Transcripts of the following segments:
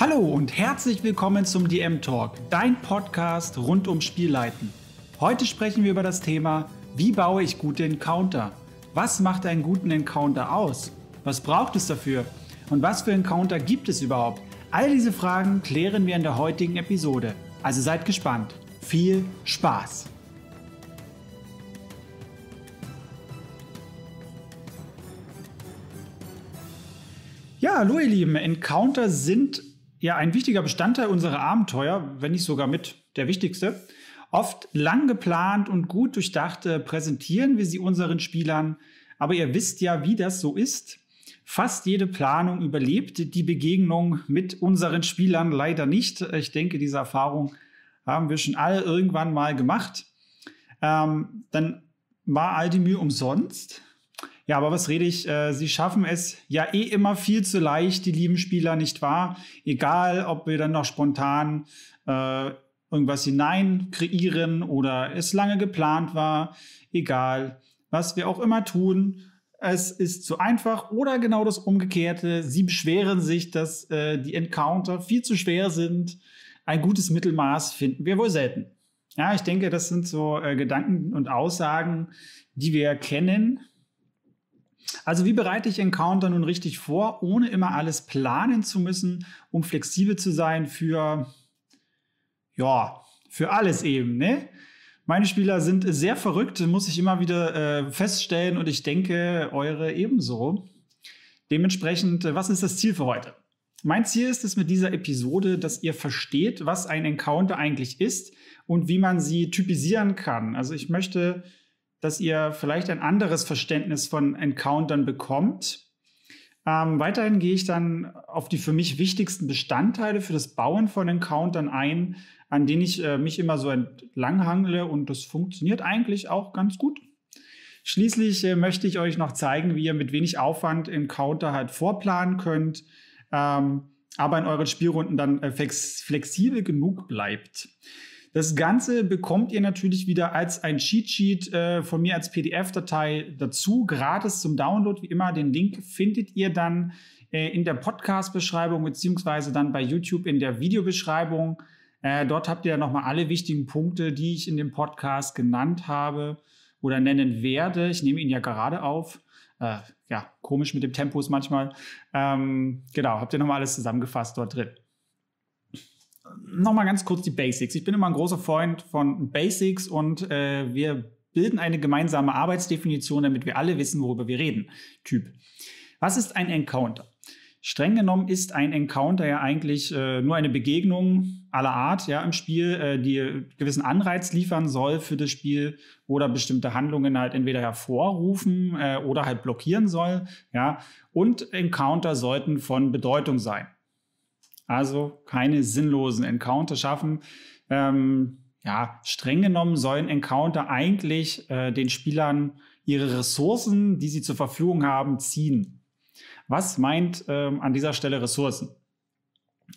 Hallo und herzlich willkommen zum DM Talk, dein Podcast rund um Spielleiten. Heute sprechen wir über das Thema, wie baue ich gute Encounter? Was macht einen guten Encounter aus? Was braucht es dafür? Und was für Encounter gibt es überhaupt? All diese Fragen klären wir in der heutigen Episode. Also seid gespannt. Viel Spaß! Ja, hallo ihr Lieben, Encounter sind ja ein wichtiger Bestandteil unserer Abenteuer, wenn nicht sogar mit der wichtigste. Oft lang geplant und gut durchdacht präsentieren wir sie unseren Spielern, aber ihr wisst ja, wie das so ist. Fast jede Planung überlebt die Begegnung mit unseren Spielern leider nicht. Ich denke, diese Erfahrung haben wir schon alle irgendwann mal gemacht. Ähm, dann war all die Mühe umsonst. Ja, aber was rede ich? Äh, sie schaffen es ja eh immer viel zu leicht, die lieben Spieler, nicht wahr? Egal, ob wir dann noch spontan äh, irgendwas hinein kreieren oder es lange geplant war. Egal, was wir auch immer tun. Es ist zu einfach oder genau das Umgekehrte. Sie beschweren sich, dass äh, die Encounter viel zu schwer sind. Ein gutes Mittelmaß finden wir wohl selten. Ja, ich denke, das sind so äh, Gedanken und Aussagen, die wir kennen, also wie bereite ich Encounter nun richtig vor, ohne immer alles planen zu müssen, um flexibel zu sein für, ja, für alles eben, ne? Meine Spieler sind sehr verrückt, muss ich immer wieder äh, feststellen und ich denke, eure ebenso. Dementsprechend, äh, was ist das Ziel für heute? Mein Ziel ist es mit dieser Episode, dass ihr versteht, was ein Encounter eigentlich ist und wie man sie typisieren kann. Also ich möchte dass ihr vielleicht ein anderes Verständnis von Encountern bekommt. Ähm, weiterhin gehe ich dann auf die für mich wichtigsten Bestandteile für das Bauen von Encountern ein, an denen ich äh, mich immer so entlanghangle und das funktioniert eigentlich auch ganz gut. Schließlich äh, möchte ich euch noch zeigen, wie ihr mit wenig Aufwand Encounter halt vorplanen könnt, ähm, aber in euren Spielrunden dann äh, flex flexibel genug bleibt. Das Ganze bekommt ihr natürlich wieder als ein Cheat-Sheet äh, von mir als PDF-Datei dazu, gratis zum Download. Wie immer, den Link findet ihr dann äh, in der Podcast-Beschreibung beziehungsweise dann bei YouTube in der Videobeschreibung. Äh, dort habt ihr dann nochmal alle wichtigen Punkte, die ich in dem Podcast genannt habe oder nennen werde. Ich nehme ihn ja gerade auf. Äh, ja, komisch mit dem Tempo ist manchmal. Ähm, genau, habt ihr nochmal alles zusammengefasst dort drin nochmal ganz kurz die Basics. Ich bin immer ein großer Freund von Basics und äh, wir bilden eine gemeinsame Arbeitsdefinition, damit wir alle wissen, worüber wir reden. Typ. Was ist ein Encounter? Streng genommen ist ein Encounter ja eigentlich äh, nur eine Begegnung aller Art ja, im Spiel, äh, die gewissen Anreiz liefern soll für das Spiel oder bestimmte Handlungen halt entweder hervorrufen äh, oder halt blockieren soll. Ja. Und Encounter sollten von Bedeutung sein. Also keine sinnlosen Encounter schaffen. Ähm, ja, streng genommen sollen Encounter eigentlich äh, den Spielern ihre Ressourcen, die sie zur Verfügung haben, ziehen. Was meint ähm, an dieser Stelle Ressourcen?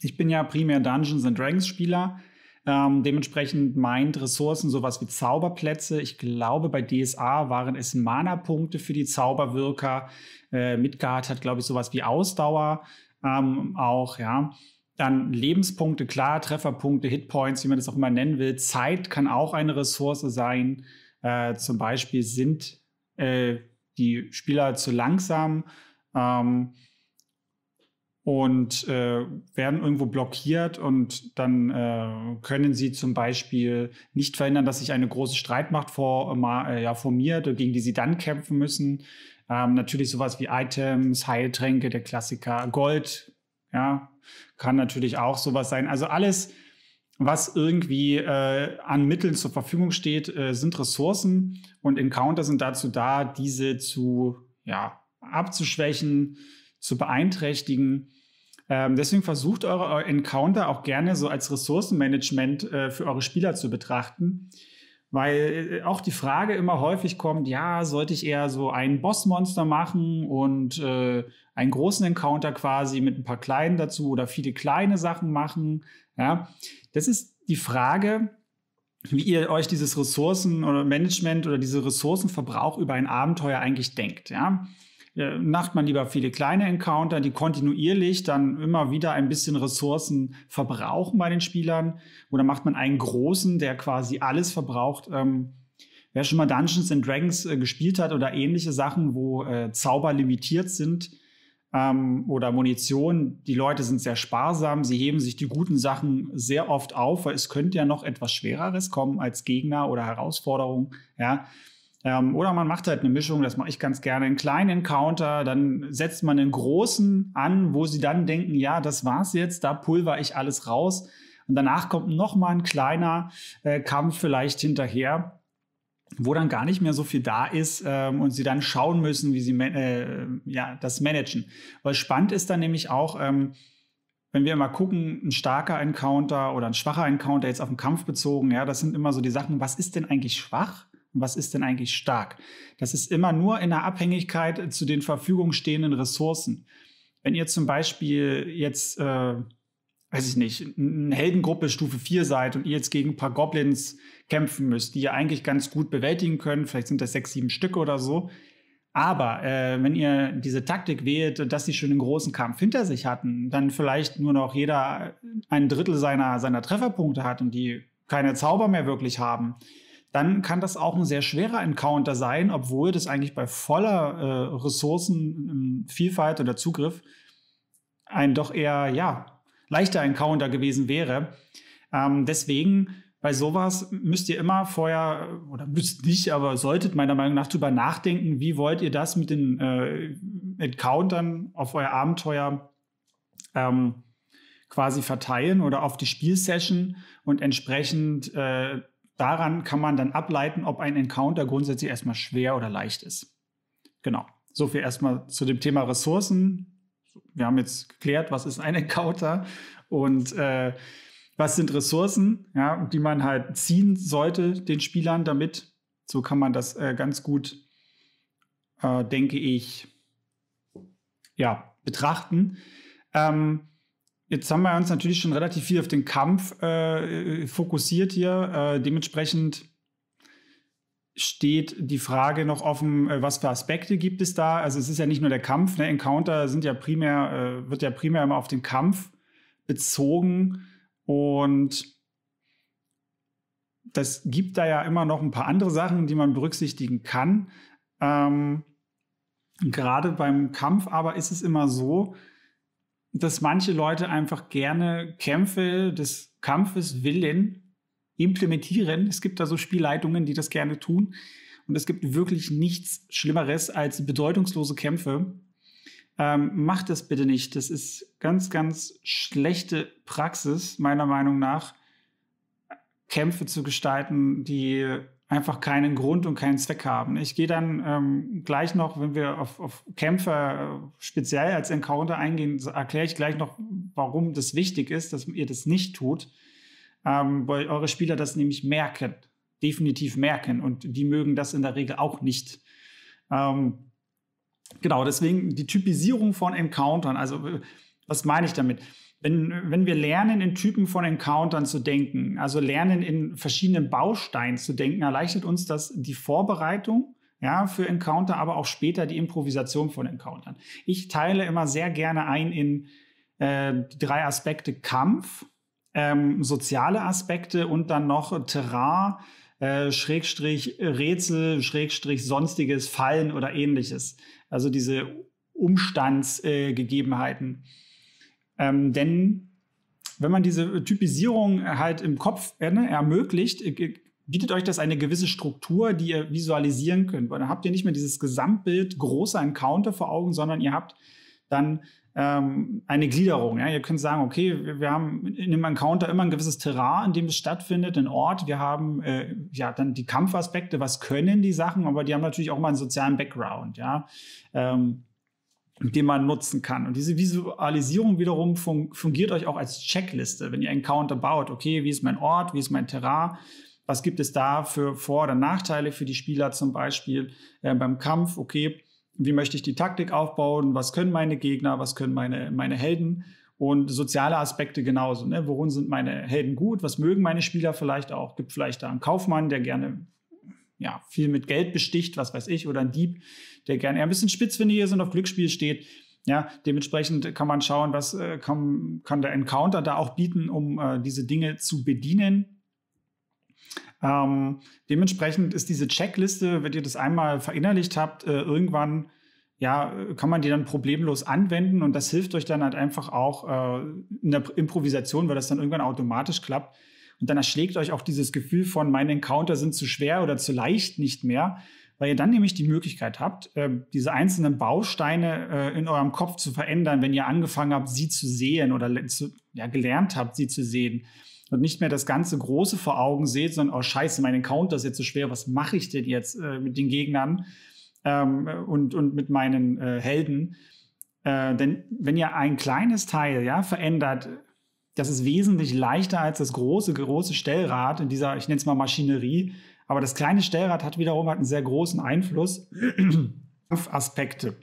Ich bin ja primär Dungeons and Dragons Spieler. Ähm, dementsprechend meint Ressourcen sowas wie Zauberplätze. Ich glaube, bei DSA waren es Mana-Punkte für die Zauberwirker. Äh, Midgard hat, glaube ich, sowas wie Ausdauer ähm, auch, ja dann Lebenspunkte, klar, Trefferpunkte, Hitpoints, wie man das auch immer nennen will. Zeit kann auch eine Ressource sein. Äh, zum Beispiel sind äh, die Spieler zu langsam ähm, und äh, werden irgendwo blockiert und dann äh, können sie zum Beispiel nicht verhindern, dass sich eine große Streitmacht vor, äh, ja, formiert, gegen die sie dann kämpfen müssen. Ähm, natürlich sowas wie Items, Heiltränke, der Klassiker Gold ja, kann natürlich auch sowas sein. Also alles, was irgendwie äh, an Mitteln zur Verfügung steht, äh, sind Ressourcen und Encounter sind dazu da, diese zu ja, abzuschwächen, zu beeinträchtigen. Ähm, deswegen versucht eure äh, Encounter auch gerne so als Ressourcenmanagement äh, für eure Spieler zu betrachten. Weil äh, auch die Frage immer häufig kommt, ja, sollte ich eher so ein Bossmonster machen und äh, einen großen Encounter quasi mit ein paar kleinen dazu oder viele kleine Sachen machen? Ja, das ist die Frage, wie ihr euch dieses Ressourcen- oder Management oder diese Ressourcenverbrauch über ein Abenteuer eigentlich denkt. Ja, äh, macht man lieber viele kleine Encounter, die kontinuierlich dann immer wieder ein bisschen Ressourcen verbrauchen bei den Spielern. Oder macht man einen großen, der quasi alles verbraucht. Ähm, wer schon mal Dungeons and Dragons äh, gespielt hat oder ähnliche Sachen, wo äh, Zauber limitiert sind ähm, oder Munition, die Leute sind sehr sparsam, sie heben sich die guten Sachen sehr oft auf, weil es könnte ja noch etwas Schwereres kommen als Gegner oder Herausforderung. Ja, ähm, oder man macht halt eine Mischung, das mache ich ganz gerne, einen kleinen Encounter, dann setzt man einen großen an, wo sie dann denken, ja, das war's jetzt, da pulver ich alles raus. Und danach kommt nochmal ein kleiner äh, Kampf vielleicht hinterher wo dann gar nicht mehr so viel da ist ähm, und sie dann schauen müssen, wie sie äh, ja, das managen. Weil spannend ist dann nämlich auch, ähm, wenn wir mal gucken, ein starker Encounter oder ein schwacher Encounter jetzt auf den Kampf bezogen, ja, das sind immer so die Sachen, was ist denn eigentlich schwach? was ist denn eigentlich stark? Das ist immer nur in der Abhängigkeit zu den Verfügung stehenden Ressourcen. Wenn ihr zum Beispiel jetzt, äh, weiß ich nicht, eine Heldengruppe Stufe 4 seid und ihr jetzt gegen ein paar Goblins kämpfen müsst, die ihr eigentlich ganz gut bewältigen könnt, vielleicht sind das sechs, sieben Stücke oder so. Aber äh, wenn ihr diese Taktik wählt, dass sie schon einen großen Kampf hinter sich hatten, dann vielleicht nur noch jeder ein Drittel seiner, seiner Trefferpunkte hat und die keine Zauber mehr wirklich haben, dann kann das auch ein sehr schwerer Encounter sein, obwohl das eigentlich bei voller äh, Ressourcenvielfalt ähm, oder Zugriff ein doch eher ja, leichter Encounter gewesen wäre. Ähm, deswegen bei sowas müsst ihr immer vorher, äh, oder müsst nicht, aber solltet meiner Meinung nach darüber nachdenken, wie wollt ihr das mit den äh, Encountern auf euer Abenteuer ähm, quasi verteilen oder auf die Spielsession und entsprechend äh, daran kann man dann ableiten, ob ein Encounter grundsätzlich erstmal schwer oder leicht ist. Genau. So viel erstmal zu dem Thema Ressourcen. Wir haben jetzt geklärt, was ist ein Encounter und äh, was sind Ressourcen, ja, die man halt ziehen sollte den Spielern damit. So kann man das äh, ganz gut, äh, denke ich, ja, betrachten. Ähm, Jetzt haben wir uns natürlich schon relativ viel auf den Kampf äh, äh fokussiert hier. Äh, dementsprechend steht die Frage noch offen, äh, was für Aspekte gibt es da? Also es ist ja nicht nur der Kampf, ne? Encounter sind ja primär, äh, wird ja primär immer auf den Kampf bezogen und das gibt da ja immer noch ein paar andere Sachen, die man berücksichtigen kann. Ähm, gerade beim Kampf aber ist es immer so, dass manche Leute einfach gerne Kämpfe des Kampfes willen implementieren. Es gibt da so Spielleitungen, die das gerne tun. Und es gibt wirklich nichts Schlimmeres als bedeutungslose Kämpfe. Ähm, macht das bitte nicht. Das ist ganz, ganz schlechte Praxis, meiner Meinung nach, Kämpfe zu gestalten, die einfach keinen Grund und keinen Zweck haben. Ich gehe dann ähm, gleich noch, wenn wir auf, auf Kämpfer äh, speziell als Encounter eingehen, erkläre ich gleich noch, warum das wichtig ist, dass ihr das nicht tut, ähm, weil eure Spieler das nämlich merken, definitiv merken und die mögen das in der Regel auch nicht. Ähm, genau, deswegen die Typisierung von Encountern, also äh, was meine ich damit? wenn, wenn wir lernen, in Typen von Encountern zu denken, also lernen, in verschiedenen Bausteinen zu denken, erleichtert uns das die Vorbereitung ja, für Encounter, aber auch später die Improvisation von Encountern. Ich teile immer sehr gerne ein in äh, drei Aspekte Kampf, ähm, soziale Aspekte und dann noch Terrain, äh, Schrägstrich Rätsel, Schrägstrich sonstiges Fallen oder ähnliches. Also diese Umstandsgegebenheiten. Äh, ähm, denn wenn man diese Typisierung halt im Kopf äh, ne, ermöglicht, äh, bietet euch das eine gewisse Struktur, die ihr visualisieren könnt. Weil dann habt ihr nicht mehr dieses Gesamtbild großer Encounter vor Augen, sondern ihr habt dann ähm, eine Gliederung. Ja? Ihr könnt sagen, okay, wir, wir, haben in einem Encounter immer ein gewisses Terrain, in dem es stattfindet, einen Ort. Wir haben äh, ja dann die Kampfaspekte, was können die Sachen, aber die haben natürlich auch mal einen sozialen Background. Ja? Ähm, den man nutzen kann. Und diese Visualisierung wiederum fun fungiert euch auch als Checkliste, wenn ihr einen Counter baut. Okay, wie ist mein Ort, wie ist mein Terrain? Was gibt es da für Vor- oder Nachteile für die Spieler zum Beispiel äh, beim Kampf? Okay, wie möchte ich die Taktik aufbauen? Was können meine Gegner? Was können meine, meine Helden? Und soziale Aspekte genauso. Ne? Worin sind meine Helden gut? Was mögen meine Spieler vielleicht auch? Gibt vielleicht da einen Kaufmann, der gerne ja, viel mit Geld besticht, was weiß ich, oder einen Dieb, der gerne eher ein bisschen spitzfindig ist und auf Glücksspiel steht. Ja, dementsprechend kann man schauen, was äh, kann, kann, der Encounter da auch bieten, um äh, diese Dinge zu bedienen. Ähm, dementsprechend ist diese Checkliste, wenn ihr das einmal verinnerlicht habt, äh, irgendwann ja, kann man die dann problemlos anwenden und das hilft euch dann halt einfach auch äh, in der Improvisation, weil das dann irgendwann automatisch klappt. Und dann erschlägt euch auch dieses Gefühl von, meine Encounter sind zu schwer oder zu leicht nicht mehr, weil ihr dann nämlich die Möglichkeit habt, äh, diese einzelnen Bausteine äh, in eurem Kopf zu verändern, wenn ihr angefangen habt, sie zu sehen oder zu, ja, gelernt habt, sie zu sehen und nicht mehr das ganze Große vor Augen seht, sondern, oh scheiße, mein Encounter ist jetzt so schwer, was mache ich denn jetzt äh, mit den Gegnern ähm, und, und mit meinen Helden? denn wenn ihr ein kleines Teil ja, verändert, das ist wesentlich leichter als das große, große Stellrad in dieser, ich nenne es mal Maschinerie, aber das kleine Stellrad hat wiederum einen sehr großen Einfluss auf Aspekte.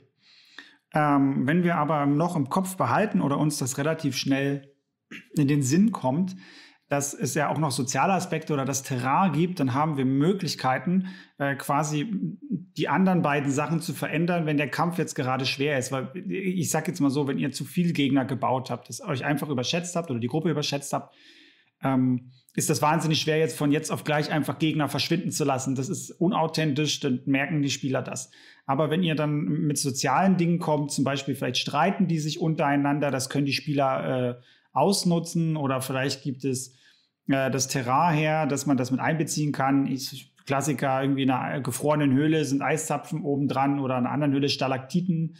Ähm, wenn wir aber noch im Kopf behalten oder uns das relativ schnell in den Sinn kommt, dass es ja auch noch soziale Aspekte oder das Terrain gibt, dann haben wir Möglichkeiten, äh, quasi die anderen beiden Sachen zu verändern, wenn der Kampf jetzt gerade schwer ist. Weil ich sage jetzt mal so, wenn ihr zu viel Gegner gebaut habt, dass euch einfach überschätzt habt oder die Gruppe überschätzt habt, ähm, ist das wahnsinnig schwer, jetzt von jetzt auf gleich einfach Gegner verschwinden zu lassen. Das ist unauthentisch, dann merken die Spieler das. Aber wenn ihr dann mit sozialen Dingen kommt, zum Beispiel vielleicht streiten die sich untereinander, das können die Spieler äh, ausnutzen oder vielleicht gibt es äh, das Terrain her, dass man das mit einbeziehen kann. Ich, Klassiker, irgendwie in einer gefrorenen Höhle sind Eiszapfen obendran oder in einer anderen Höhle Stalaktiten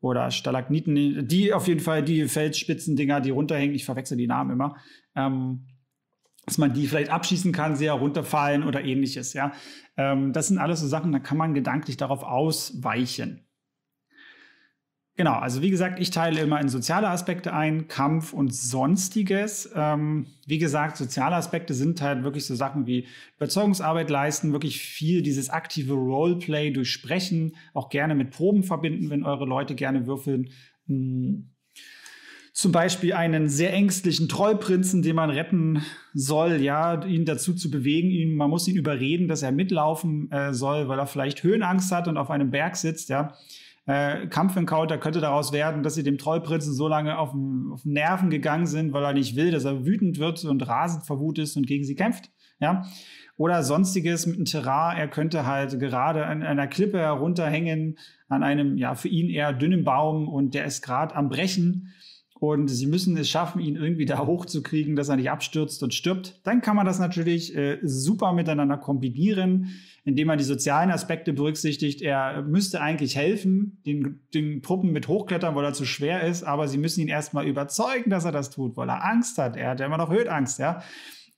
oder Stalagniten. Die auf jeden Fall, die Felsspitzendinger, die runterhängen, ich verwechsel die Namen immer. Ähm, dass man die vielleicht abschießen kann, sehr runterfallen oder ähnliches. Ja, ähm, das sind alles so Sachen, da kann man gedanklich darauf ausweichen. Genau, also wie gesagt, ich teile immer in soziale Aspekte ein, Kampf und sonstiges. Ähm, wie gesagt, soziale Aspekte sind halt wirklich so Sachen wie Überzeugungsarbeit leisten, wirklich viel dieses aktive Roleplay durchsprechen, auch gerne mit Proben verbinden, wenn eure Leute gerne würfeln. Hm zum Beispiel einen sehr ängstlichen Trollprinzen, den man retten soll, ja, ihn dazu zu bewegen, ihn, man muss ihn überreden, dass er mitlaufen äh, soll, weil er vielleicht Höhenangst hat und auf einem Berg sitzt, ja. Äh, Kampfencounter könnte daraus werden, dass sie dem Trollprinzen so lange auf, auf Nerven gegangen sind, weil er nicht will, dass er wütend wird und rasend vor Wut ist und gegen sie kämpft, ja. Oder sonstiges mit einem Terrain, er könnte halt gerade an einer Klippe herunterhängen, an einem, ja, für ihn eher dünnen Baum und der ist gerade am Brechen und sie müssen es schaffen, ihn irgendwie da hochzukriegen, dass er nicht abstürzt und stirbt. Dann kann man das natürlich äh, super miteinander kombinieren, indem man die sozialen Aspekte berücksichtigt. Er müsste eigentlich helfen, den, den Truppen mit hochklettern, weil er zu schwer ist, aber sie müssen ihn erstmal überzeugen, dass er das tut, weil er Angst hat. Er hat ja immer noch Höhenangst, ja.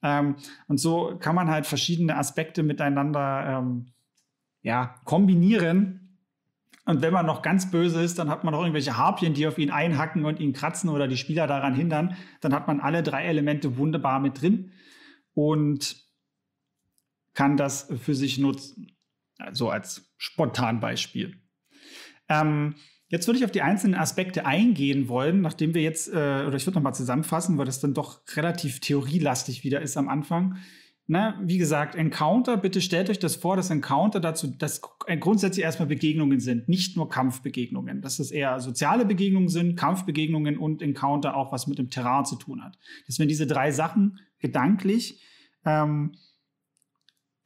Ähm, und so kann man halt verschiedene Aspekte miteinander ähm, ja, kombinieren und wenn man noch ganz böse ist, dann hat man noch irgendwelche Harpien, die auf ihn einhacken und ihn kratzen oder die Spieler daran hindern. Dann hat man alle drei Elemente wunderbar mit drin und kann das für sich nutzen. So also als Spontanbeispiel. Ähm, jetzt würde ich auf die einzelnen Aspekte eingehen wollen, nachdem wir jetzt, äh, oder ich würde nochmal zusammenfassen, weil das dann doch relativ theorielastig wieder ist am Anfang. Na, ne? wie gesagt, Encounter, bitte stellt euch das vor, dass Encounter dazu, dass äh, grundsätzlich erstmal Begegnungen sind, nicht nur Kampfbegegnungen, dass es eher soziale Begegnungen sind, Kampfbegegnungen und Encounter auch was mit dem Terrain zu tun hat. Dass wenn diese drei Sachen gedanklich ähm,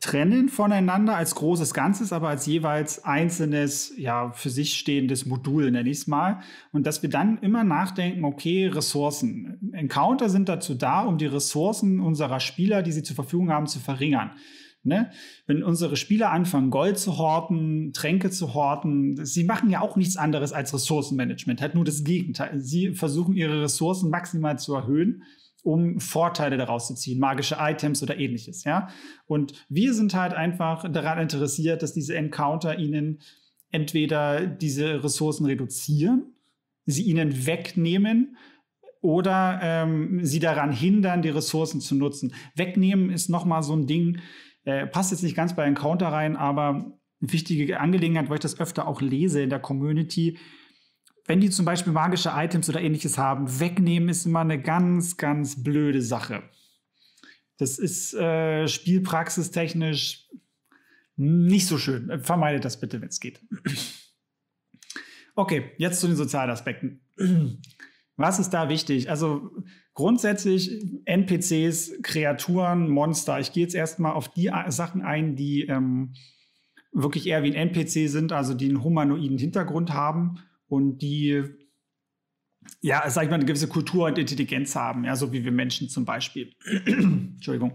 trennen voneinander als großes Ganzes, aber als jeweils einzelnes, ja, für sich stehendes Modul, nenne ich es mal. Und dass wir dann immer nachdenken, okay, Ressourcen. Encounter sind dazu da, um die Ressourcen unserer Spieler, die sie zur Verfügung haben, zu verringern. Ne? Wenn unsere Spieler anfangen, Gold zu horten, Tränke zu horten, sie machen ja auch nichts anderes als Ressourcenmanagement, halt nur das Gegenteil. Sie versuchen ihre Ressourcen maximal zu erhöhen um Vorteile daraus zu ziehen, magische Items oder ähnliches, ja. Und wir sind halt einfach daran interessiert, dass diese Encounter ihnen entweder diese Ressourcen reduzieren, sie ihnen wegnehmen oder ähm, sie daran hindern, die Ressourcen zu nutzen. Wegnehmen ist nochmal so ein Ding, äh, passt jetzt nicht ganz bei Encounter rein, aber eine wichtige Angelegenheit, weil ich das öfter auch lese in der Community, wenn die zum Beispiel magische Items oder ähnliches haben, wegnehmen ist immer eine ganz, ganz blöde Sache. Das ist äh, spielpraxistechnisch nicht so schön. Vermeidet das bitte, wenn es geht. Okay, jetzt zu den Sozialaspekten. Was ist da wichtig? Also grundsätzlich NPCs, Kreaturen, Monster. Ich gehe jetzt erstmal auf die äh, Sachen ein, die ähm, wirklich eher wie ein NPC sind, also die einen humanoiden Hintergrund haben und die, ja, sag ich mal, eine gewisse Kultur und Intelligenz haben, ja, so wie wir Menschen zum Beispiel. Entschuldigung.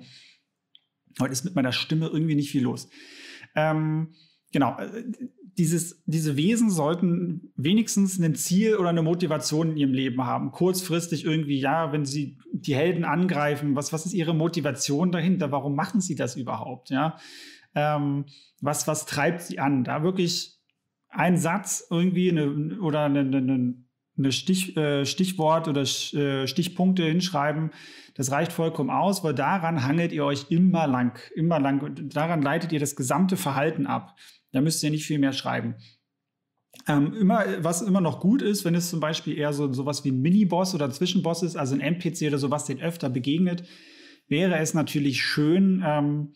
Heute ist mit meiner Stimme irgendwie nicht viel los. Ähm, genau, äh, dieses, diese Wesen sollten wenigstens ein Ziel oder eine Motivation in ihrem Leben haben. Kurzfristig irgendwie, ja, wenn sie die Helden angreifen, was, was ist ihre Motivation dahinter? Warum machen sie das überhaupt? Ja, ähm, was, was treibt sie an? Da wirklich ein Satz irgendwie eine, oder eine, eine, eine Stich, äh, Stichwort oder äh, Stichpunkte hinschreiben, das reicht vollkommen aus, weil daran hangelt ihr euch immer lang, immer lang. Und daran leitet ihr das gesamte Verhalten ab. Da müsst ihr nicht viel mehr schreiben. Ähm, immer, was immer noch gut ist, wenn es zum Beispiel eher so sowas wie ein Miniboss oder ein Zwischenboss ist, also ein NPC oder sowas, den öfter begegnet, wäre es natürlich schön, ähm,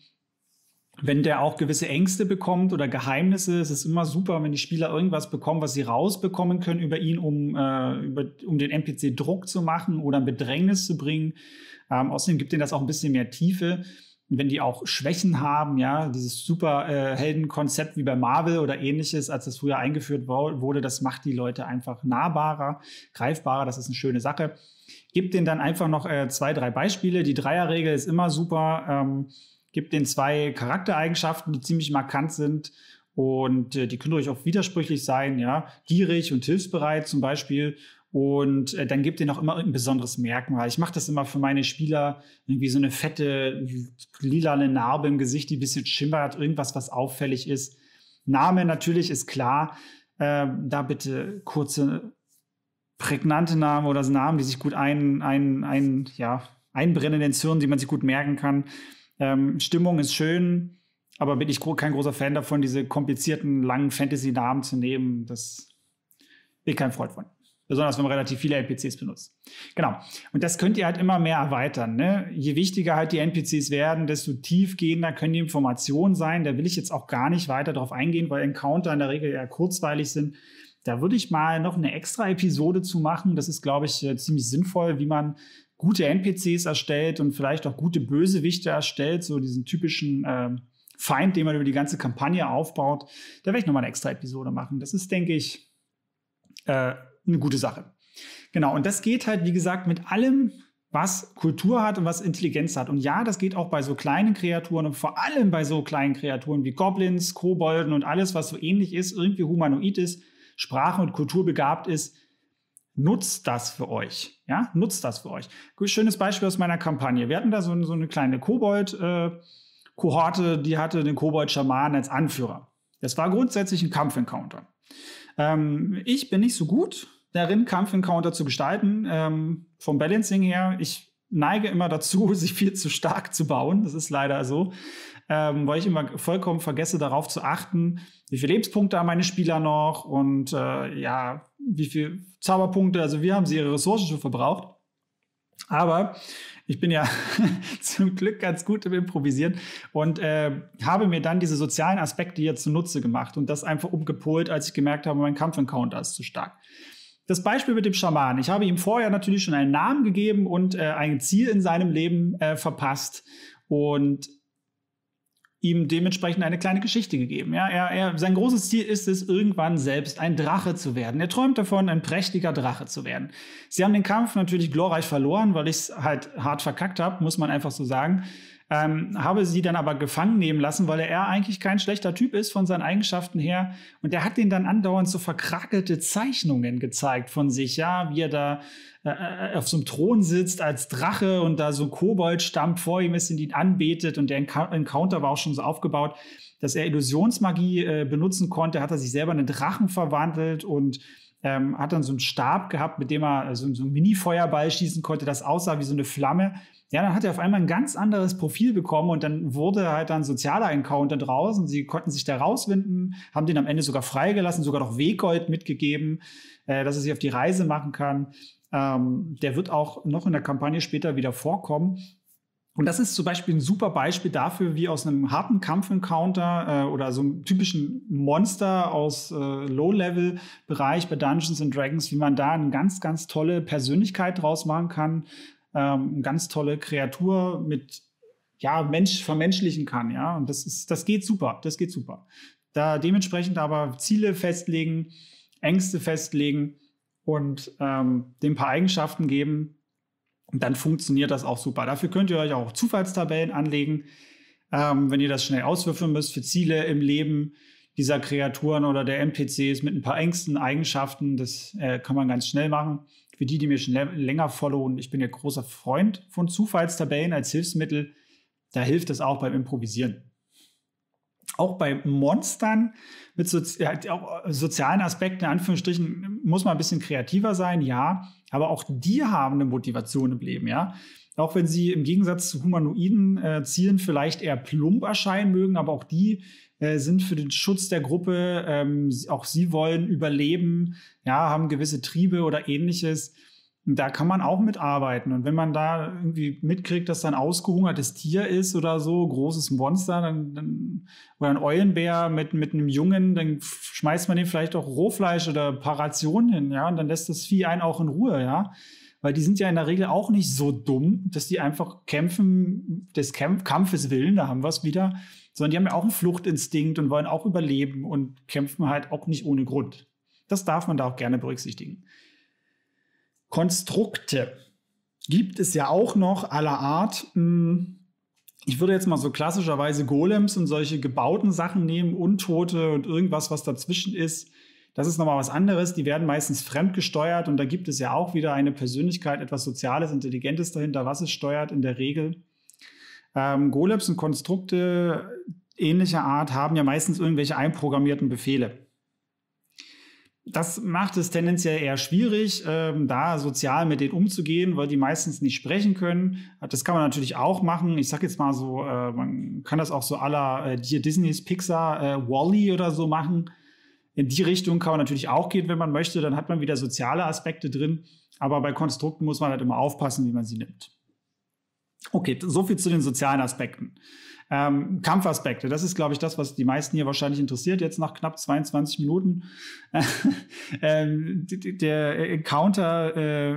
wenn der auch gewisse Ängste bekommt oder Geheimnisse, es ist immer super, wenn die Spieler irgendwas bekommen, was sie rausbekommen können über ihn, um, äh, über, um den NPC Druck zu machen oder ein Bedrängnis zu bringen. Ähm, außerdem gibt ihnen das auch ein bisschen mehr Tiefe. Wenn die auch Schwächen haben, ja, dieses Superheldenkonzept äh, wie bei Marvel oder ähnliches, als das früher eingeführt wurde, das macht die Leute einfach nahbarer, greifbarer. Das ist eine schöne Sache. Gibt denen dann einfach noch äh, zwei, drei Beispiele. Die Dreierregel ist immer super. Ähm, gibt den zwei Charaktereigenschaften, die ziemlich markant sind und äh, die können durchaus auch widersprüchlich sein, ja, gierig und hilfsbereit zum Beispiel. Und äh, dann gibt ihr noch immer ein besonderes Merkmal. Ich mache das immer für meine Spieler, irgendwie so eine fette lilane Narbe im Gesicht, die ein bisschen schimmert, irgendwas, was auffällig ist. Name natürlich ist klar. Äh, da bitte kurze, prägnante Namen oder Namen, die sich gut ein, ein, ein, ja, einbrennen in den Zirn, die man sich gut merken kann. Ähm, Stimmung ist schön, aber bin ich gro kein großer Fan davon, diese komplizierten, langen Fantasy-Namen zu nehmen. Das bin ich kein Freund von. Besonders wenn man relativ viele NPCs benutzt. Genau. Und das könnt ihr halt immer mehr erweitern. Ne? Je wichtiger halt die NPCs werden, desto tiefgehender können die Informationen sein. Da will ich jetzt auch gar nicht weiter drauf eingehen, weil Encounter in der Regel eher kurzweilig sind. Da würde ich mal noch eine extra Episode zu machen. Das ist, glaube ich, äh, ziemlich sinnvoll, wie man gute NPCs erstellt und vielleicht auch gute Bösewichte erstellt, so diesen typischen äh, Feind, den man über die ganze Kampagne aufbaut. Da werde ich nochmal eine extra Episode machen. Das ist, denke ich, äh, eine gute Sache. Genau, und das geht halt, wie gesagt, mit allem, was Kultur hat und was Intelligenz hat. Und ja, das geht auch bei so kleinen Kreaturen und vor allem bei so kleinen Kreaturen wie Goblins, Kobolden und alles, was so ähnlich ist, irgendwie humanoid ist sprachen- und kulturbegabt ist, nutzt das für euch. Ja, nutzt das für euch. Schönes Beispiel aus meiner Kampagne. Wir hatten da so, so eine kleine Kobold-Kohorte, äh, die hatte den Kobold-Schaman als Anführer. Das war grundsätzlich ein Kampf-Encounter. Ähm, ich bin nicht so gut darin, Kampf-Encounter zu gestalten. Ähm, vom Balancing her, ich neige immer dazu, sich viel zu stark zu bauen. Das ist leider so ähm, weil ich immer vollkommen vergesse, darauf zu achten, wie viele Lebenspunkte haben meine Spieler noch und äh, ja, wie viele Zauberpunkte, also wie haben sie ihre Ressourcen schon verbraucht. Aber ich bin ja zum Glück ganz gut im Improvisieren und äh, habe mir dann diese sozialen Aspekte jetzt zunutze gemacht und das einfach umgepolt, als ich gemerkt habe, mein Kampf-Encounter ist zu stark. Das Beispiel mit dem Schaman. Ich habe ihm vorher natürlich schon einen Namen gegeben und äh, ein Ziel in seinem Leben äh, verpasst. Und ihm dementsprechend eine kleine Geschichte gegeben. Ja, er, er, sein großes Ziel ist es, irgendwann selbst ein Drache zu werden. Er träumt davon, ein prächtiger Drache zu werden. Sie haben den Kampf natürlich glorreich verloren, weil ich es halt hart verkackt habe, muss man einfach so sagen ähm, habe sie dann aber gefangen nehmen lassen, weil er eigentlich kein schlechter Typ ist von seinen Eigenschaften her. Und er hat denen dann andauernd so verkrakelte Zeichnungen gezeigt von sich, ja, wie er da äh, äh, auf so einem Thron sitzt als Drache und da so ein Koboldstamm vor ihm ist und ihn anbetet und der Encounter war auch schon so aufgebaut, dass er Illusionsmagie äh, benutzen konnte, hat er sich selber in einen Drachen verwandelt und ähm, hat dann so einen Stab gehabt, mit dem er äh, so, so einen Mini-Feuerball schießen konnte, das aussah wie so eine Flamme ja, dann hat er auf einmal ein ganz anderes Profil bekommen und dann wurde halt dann sozialer Encounter draußen. Sie konnten sich da rauswinden, haben den am Ende sogar freigelassen, sogar noch Weggold mitgegeben, äh, dass er sich auf die Reise machen kann. Ähm, der wird auch noch in der Kampagne später wieder vorkommen. Und das ist zum Beispiel ein super Beispiel dafür, wie aus einem harten Kampf-Encounter äh, oder so einem typischen Monster aus äh, Low-Level-Bereich bei Dungeons and Dragons, wie man da eine ganz, ganz tolle Persönlichkeit draus machen kann, ähm, ganz tolle Kreatur mit ja, Mensch vermenschlichen kann, ja. Und das ist, das geht super, das geht super. Da dementsprechend aber Ziele festlegen, Ängste festlegen und ähm, dem ein paar Eigenschaften geben, dann funktioniert das auch super. Dafür könnt ihr euch auch Zufallstabellen anlegen, ähm, wenn ihr das schnell auswürfeln müsst für Ziele im Leben dieser Kreaturen oder der NPCs mit ein paar Ängsten, Eigenschaften. Das äh, kann man ganz schnell machen. Für die, die mich schon länger followen, ich bin ja großer Freund von Zufallstabellen als Hilfsmittel. Da hilft es auch beim Improvisieren. Auch bei Monstern mit sozi ja, äh, sozialen Aspekten, in Anführungsstrichen, muss man ein bisschen kreativer sein, ja. Aber auch die haben eine Motivation im Leben, ja. Auch wenn sie im Gegensatz zu humanoiden äh, Zielen vielleicht eher plump erscheinen mögen, aber auch die äh, sind für den Schutz der Gruppe, ähm, auch sie wollen überleben, ja, haben gewisse Triebe oder ähnliches. Und da kann man auch mitarbeiten. Und wenn man da irgendwie mitkriegt, dass da ein ausgehungertes Tier ist oder so, großes Monster, dann, dann, oder ein Eulenbär mit, mit einem Jungen, dann schmeißt man dem vielleicht auch Rohfleisch oder Paration hin, ja, und dann lässt das Vieh einen auch in Ruhe, ja weil die sind ja in der Regel auch nicht so dumm, dass die einfach kämpfen, des Kämp Kampfes willen, da haben wir es wieder, sondern die haben ja auch einen Fluchtinstinkt und wollen auch überleben und kämpfen halt auch nicht ohne Grund. Das darf man da auch gerne berücksichtigen. Konstrukte gibt es ja auch noch aller Art. Hm, ich würde jetzt mal so klassischerweise Golems und solche gebauten Sachen nehmen, Untote und irgendwas, was dazwischen ist. Das ist nochmal was anderes. Die werden meistens fremdgesteuert und da gibt es ja auch wieder eine Persönlichkeit, etwas Soziales, Intelligentes dahinter, was es steuert in der Regel. Ähm, Golabs und Konstrukte ähnlicher Art haben ja meistens irgendwelche einprogrammierten Befehle. Das macht es tendenziell eher schwierig, ähm, da sozial mit denen umzugehen, weil die meistens nicht sprechen können. Das kann man natürlich auch machen. Ich sag jetzt mal so, äh, man kann das auch so aller äh, Disney's Pixar äh, Wally -E oder so machen in die Richtung kann man natürlich auch gehen, wenn man möchte. Dann hat man wieder soziale Aspekte drin. Aber bei Konstrukten muss man halt immer aufpassen, wie man sie nimmt. Okay, so viel zu den sozialen Aspekten. Ähm, Kampfaspekte, das ist, glaube ich, das, was die meisten hier wahrscheinlich interessiert, jetzt nach knapp 22 Minuten. ähm, der Encounter äh,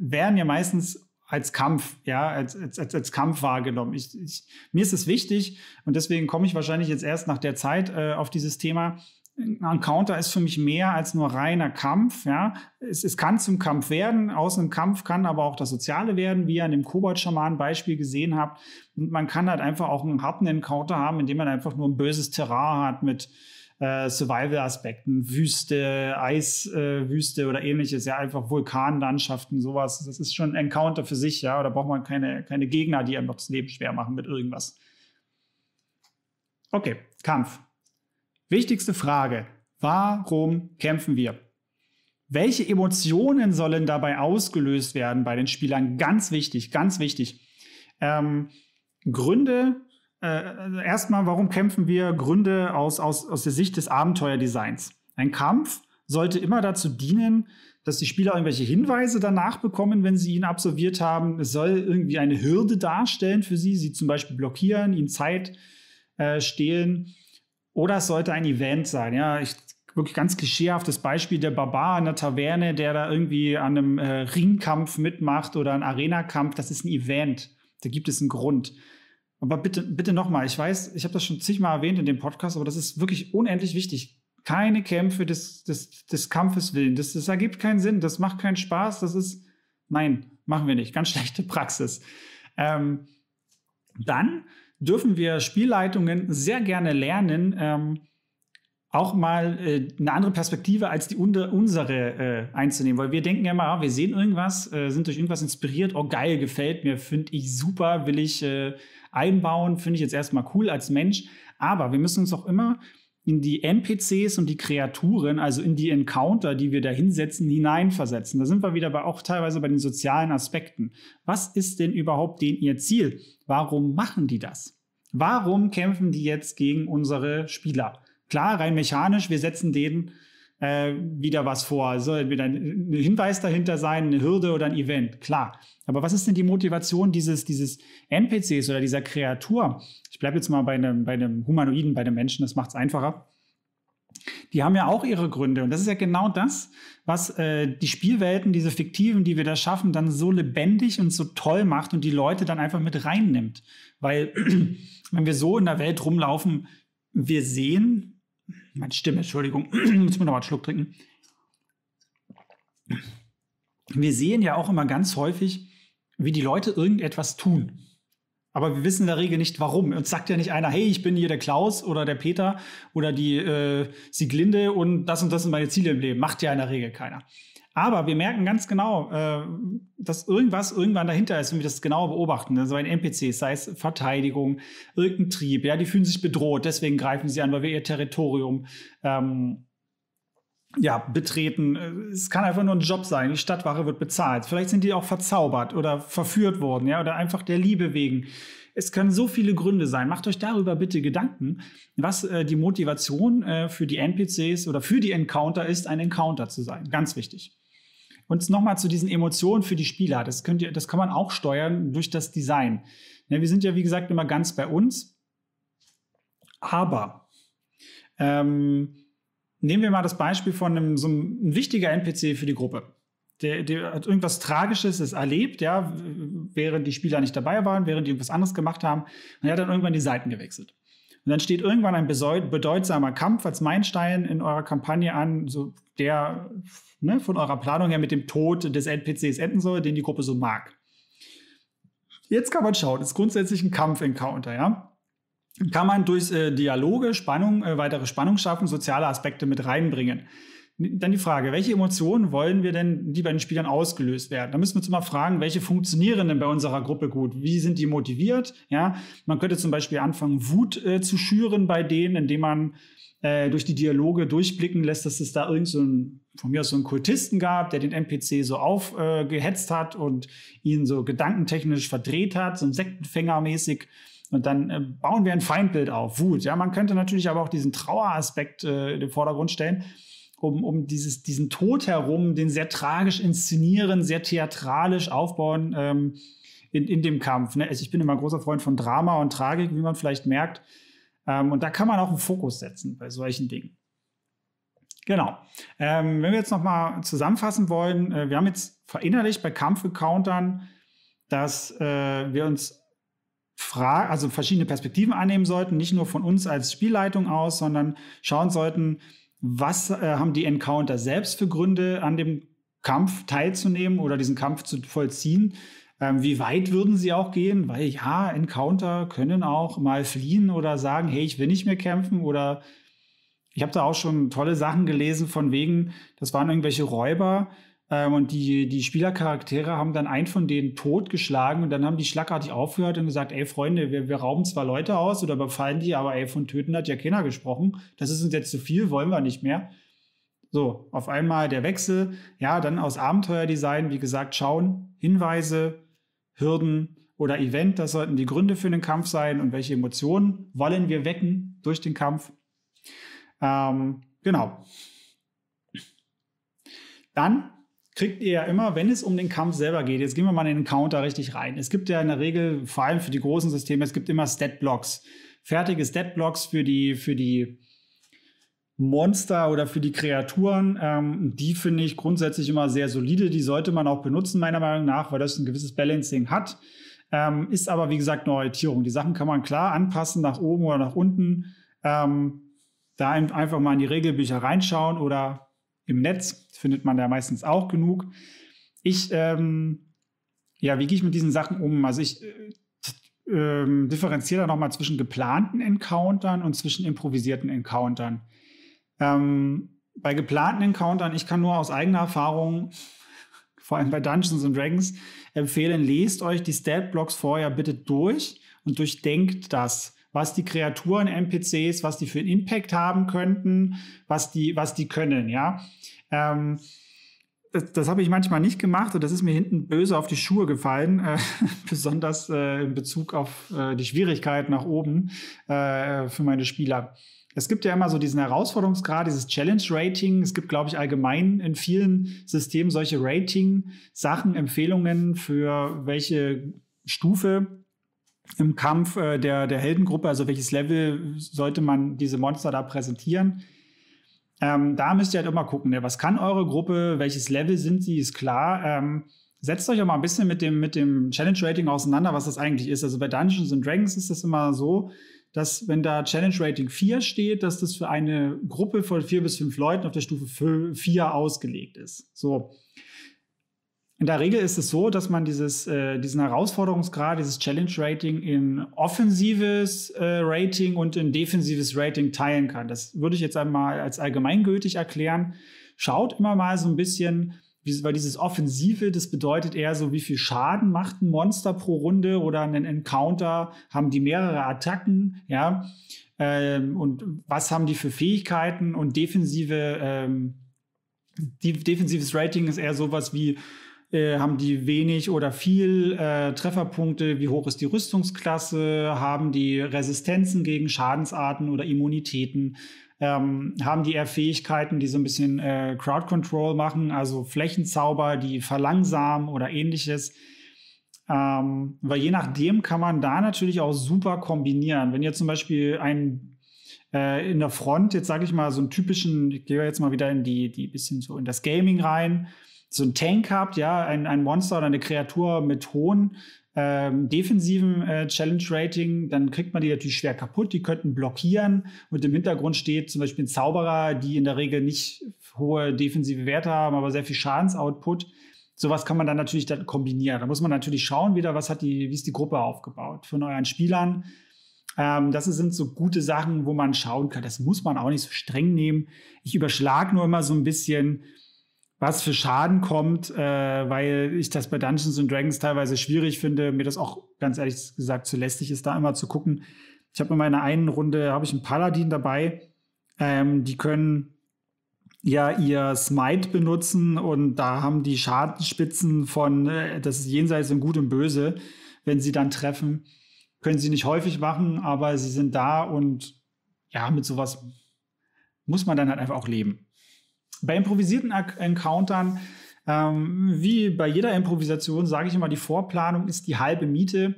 werden ja meistens als Kampf, ja, als, als, als, als Kampf wahrgenommen. Ich, ich, mir ist es wichtig und deswegen komme ich wahrscheinlich jetzt erst nach der Zeit äh, auf dieses Thema, ein Encounter ist für mich mehr als nur reiner Kampf. Ja. Es, es kann zum Kampf werden, aus einem Kampf kann aber auch das Soziale werden, wie ihr an dem Kobold-Schaman-Beispiel gesehen habt. Und man kann halt einfach auch einen harten Encounter haben, indem man einfach nur ein böses Terrain hat mit äh, Survival-Aspekten, Wüste, Eiswüste äh, oder ähnliches, ja, einfach Vulkanlandschaften, sowas. Das ist schon ein Encounter für sich, ja. Da braucht man keine, keine Gegner, die einfach das Leben schwer machen mit irgendwas. Okay, Kampf. Wichtigste Frage, warum kämpfen wir? Welche Emotionen sollen dabei ausgelöst werden bei den Spielern? Ganz wichtig, ganz wichtig. Ähm, Gründe, äh, erstmal, warum kämpfen wir? Gründe aus, aus, aus der Sicht des Abenteuerdesigns. Ein Kampf sollte immer dazu dienen, dass die Spieler irgendwelche Hinweise danach bekommen, wenn sie ihn absolviert haben. Es soll irgendwie eine Hürde darstellen für sie, sie zum Beispiel blockieren, ihnen Zeit äh, stehlen oder es sollte ein Event sein. Ja, ich, wirklich ganz klischeehaftes Beispiel: der Barbar in der Taverne, der da irgendwie an einem äh, Ringkampf mitmacht oder einen Arenakampf. Das ist ein Event. Da gibt es einen Grund. Aber bitte, bitte nochmal, ich weiß, ich habe das schon zigmal erwähnt in dem Podcast, aber das ist wirklich unendlich wichtig. Keine Kämpfe des, des, des Kampfes willen. Das, das ergibt keinen Sinn, das macht keinen Spaß, das ist, nein, machen wir nicht. Ganz schlechte Praxis. Ähm, dann dürfen wir Spielleitungen sehr gerne lernen, ähm, auch mal äh, eine andere Perspektive als die unsere äh, einzunehmen. Weil wir denken ja immer, ah, wir sehen irgendwas, äh, sind durch irgendwas inspiriert, oh geil, gefällt mir, finde ich super, will ich äh, einbauen, finde ich jetzt erstmal cool als Mensch. Aber wir müssen uns auch immer in die NPCs und die Kreaturen, also in die Encounter, die wir da hinsetzen, hineinversetzen. Da sind wir wieder bei, auch teilweise bei den sozialen Aspekten. Was ist denn überhaupt denn ihr Ziel? Warum machen die das? Warum kämpfen die jetzt gegen unsere Spieler? Klar, rein mechanisch, wir setzen denen äh, wieder was vor. Es soll also entweder ein Hinweis dahinter sein, eine Hürde oder ein Event, klar. Aber was ist denn die Motivation dieses, dieses NPCs oder dieser Kreatur? Ich bleibe jetzt mal bei einem, bei einem Humanoiden, bei einem Menschen, das macht es einfacher. Die haben ja auch ihre Gründe. Und das ist ja genau das, was äh, die Spielwelten, diese fiktiven, die wir da schaffen, dann so lebendig und so toll macht und die Leute dann einfach mit reinnimmt. Weil, wenn wir so in der Welt rumlaufen, wir sehen, meine Stimme, Entschuldigung, ich muss mir nochmal einen Schluck trinken. Wir sehen ja auch immer ganz häufig, wie die Leute irgendetwas tun. Aber wir wissen in der Regel nicht, warum. Uns sagt ja nicht einer, hey, ich bin hier der Klaus oder der Peter oder die äh, Sieglinde und das und das sind meine Ziele im Leben. Macht ja in der Regel keiner. Aber wir merken ganz genau, äh, dass irgendwas irgendwann dahinter ist, wenn wir das genau beobachten. Also ein NPC, sei es Verteidigung, irgendein Trieb, ja, die fühlen sich bedroht, deswegen greifen sie an, weil wir ihr Territorium ähm, ja, betreten. Es kann einfach nur ein Job sein. Die Stadtwache wird bezahlt. Vielleicht sind die auch verzaubert oder verführt worden, ja, oder einfach der Liebe wegen. Es können so viele Gründe sein. Macht euch darüber bitte Gedanken, was äh, die Motivation äh, für die NPCs oder für die Encounter ist, ein Encounter zu sein. Ganz wichtig. Und nochmal zu diesen Emotionen für die Spieler. Das, könnt ihr, das kann man auch steuern durch das Design. Ja, ne, wir sind ja, wie gesagt, immer ganz bei uns. Aber ähm, nehmen wir mal das Beispiel von einem, so einem wichtiger NPC für die Gruppe. Der, der, hat irgendwas Tragisches ist erlebt, ja, während die Spieler nicht dabei waren, während die irgendwas anderes gemacht haben. Und er hat dann irgendwann die Seiten gewechselt. Und dann steht irgendwann ein bedeutsamer Kampf als Meilenstein in eurer Kampagne an, so der ne, von eurer Planung her mit dem Tod des NPCs enden soll, den die Gruppe so mag. Jetzt kann man schauen, ist grundsätzlich ein Kampf-Encounter, ja. Kann man durch äh, Dialoge Spannung, äh, weitere Spannung schaffen, soziale Aspekte mit reinbringen. Dann die Frage, welche Emotionen wollen wir denn, die bei den Spielern ausgelöst werden? Da müssen wir uns immer fragen, welche funktionieren denn bei unserer Gruppe gut? Wie sind die motiviert? Ja, man könnte zum Beispiel anfangen, Wut äh, zu schüren bei denen, indem man äh, durch die Dialoge durchblicken lässt, dass es da irgendeinen so von mir aus so einen Kultisten gab, der den NPC so aufgehetzt äh, hat und ihn so gedankentechnisch verdreht hat, so ein Sektenfängermäßig. Und dann äh, bauen wir ein Feindbild auf, Wut. Ja, man könnte natürlich aber auch diesen Traueraspekt äh, in den Vordergrund stellen, um, um dieses, diesen Tod herum, den sehr tragisch inszenieren, sehr theatralisch aufbauen ähm, in, in dem Kampf. Ne? Also ich bin immer ein großer Freund von Drama und Tragik, wie man vielleicht merkt. Ähm, und da kann man auch einen Fokus setzen bei solchen Dingen. Genau. Ähm, wenn wir jetzt nochmal zusammenfassen wollen, äh, wir haben jetzt verinnerlicht bei Kampfgecountern, dass äh, wir uns Fra also verschiedene Perspektiven annehmen sollten, nicht nur von uns als Spielleitung aus, sondern schauen sollten, was äh, haben die Encounter selbst für Gründe, an dem Kampf teilzunehmen oder diesen Kampf zu vollziehen. Ähm, wie weit würden sie auch gehen? Weil ja, Encounter können auch mal fliehen oder sagen, hey, ich will nicht mehr kämpfen oder ich habe da auch schon tolle Sachen gelesen von wegen, das waren irgendwelche Räuber ähm, und die, die Spielercharaktere haben dann einen von denen totgeschlagen und dann haben die schlagartig aufgehört und gesagt, ey Freunde, wir, wir rauben zwar Leute aus oder befallen die, aber ey, von Töten hat ja keiner gesprochen. Das ist uns jetzt zu viel, wollen wir nicht mehr. So, auf einmal der Wechsel, ja, dann aus Abenteuerdesign, wie gesagt, schauen, Hinweise, Hürden oder Event, das sollten die Gründe für den Kampf sein und welche Emotionen wollen wir wecken durch den Kampf ähm, genau. Dann kriegt ihr ja immer, wenn es um den Kampf selber geht, jetzt gehen wir mal in den Counter richtig rein. Es gibt ja in der Regel, vor allem für die großen Systeme, es gibt immer Stat-Blocks. Fertige Stat-Blocks für die, für die Monster oder für die Kreaturen, ähm, die finde ich grundsätzlich immer sehr solide. Die sollte man auch benutzen, meiner Meinung nach, weil das ein gewisses Balancing hat. Ähm, ist aber, wie gesagt, eine Orientierung. Die Sachen kann man klar anpassen, nach oben oder nach unten. Ähm, da einfach mal in die Regelbücher reinschauen oder im Netz findet man da meistens auch genug. Ich, ähm, ja, wie gehe ich mit diesen Sachen um? Also ich äh, äh, differenziere da nochmal zwischen geplanten Encountern und zwischen improvisierten Encountern. Ähm, bei geplanten Encountern, ich kann nur aus eigener Erfahrung, vor allem bei Dungeons and Dragons, empfehlen, lest euch die Stat-Blocks vorher bitte durch und durchdenkt das was die Kreaturen, NPCs, was die für einen Impact haben könnten, was die, was die können, ja. Ähm, das, das habe ich manchmal nicht gemacht und das ist mir hinten böse auf die Schuhe gefallen, äh, besonders äh, in Bezug auf äh, die Schwierigkeit nach oben äh, für meine Spieler. Es gibt ja immer so diesen Herausforderungsgrad, dieses Challenge-Rating. Es gibt, glaube ich, allgemein in vielen Systemen solche Rating-Sachen, Empfehlungen für welche Stufe im Kampf äh, der, der Heldengruppe, also welches Level sollte man diese Monster da präsentieren. Ähm, da müsst ihr halt immer gucken, ne? was kann eure Gruppe, welches Level sind sie, ist klar. Ähm, setzt euch auch mal ein bisschen mit dem, mit dem Challenge-Rating auseinander, was das eigentlich ist. Also bei Dungeons and Dragons ist das immer so, dass wenn da Challenge Rating 4 steht, dass das für eine Gruppe von 4 bis 5 Leuten auf der Stufe 4 ausgelegt ist. So. In der Regel ist es so, dass man dieses, äh, diesen Herausforderungsgrad, dieses Challenge-Rating in offensives äh, Rating und in defensives Rating teilen kann. Das würde ich jetzt einmal als allgemeingültig erklären. Schaut immer mal so ein bisschen, wie, weil dieses Offensive, das bedeutet eher so, wie viel Schaden macht ein Monster pro Runde oder einen Encounter, haben die mehrere Attacken, ja, ähm, und was haben die für Fähigkeiten und defensive, ähm, die, defensives Rating ist eher sowas wie, äh, haben die wenig oder viel äh, Trefferpunkte? Wie hoch ist die Rüstungsklasse? Haben die Resistenzen gegen Schadensarten oder Immunitäten? Ähm, haben die eher Fähigkeiten, die so ein bisschen äh, Crowd Control machen, also Flächenzauber, die verlangsamen oder ähnliches? Ähm, weil je nachdem kann man da natürlich auch super kombinieren. Wenn ihr zum Beispiel einen äh, in der Front, jetzt sage ich mal, so einen typischen, ich gehe jetzt mal wieder in die, die bisschen so in das Gaming rein, so einen Tank habt, ja, ein, ein Monster oder eine Kreatur mit hohen ähm, defensiven äh, Challenge Rating, dann kriegt man die natürlich schwer kaputt. Die könnten blockieren und im Hintergrund steht zum Beispiel ein Zauberer, die in der Regel nicht hohe defensive Werte haben, aber sehr viel Schadensoutput. Sowas kann man dann natürlich dann kombinieren. Da muss man natürlich schauen wieder, was hat die, wie ist die Gruppe aufgebaut von euren Spielern. Ähm, das sind so gute Sachen, wo man schauen kann. Das muss man auch nicht so streng nehmen. Ich überschlage nur immer so ein bisschen, was für Schaden kommt, äh, weil ich das bei Dungeons and Dragons teilweise schwierig finde, mir das auch ganz ehrlich gesagt zu lästig ist, da immer zu gucken. Ich habe in meiner einen Runde habe ich einen Paladin dabei, ähm, die können ja ihr Smite benutzen und da haben die Schadenspitzen von äh, das ist jenseits von Gut und Böse, wenn sie dann treffen, können sie nicht häufig machen, aber sie sind da und ja mit sowas muss man dann halt einfach auch leben. Bei improvisierten Encountern, ähm, wie bei jeder Improvisation, sage ich immer, die Vorplanung ist die halbe Miete.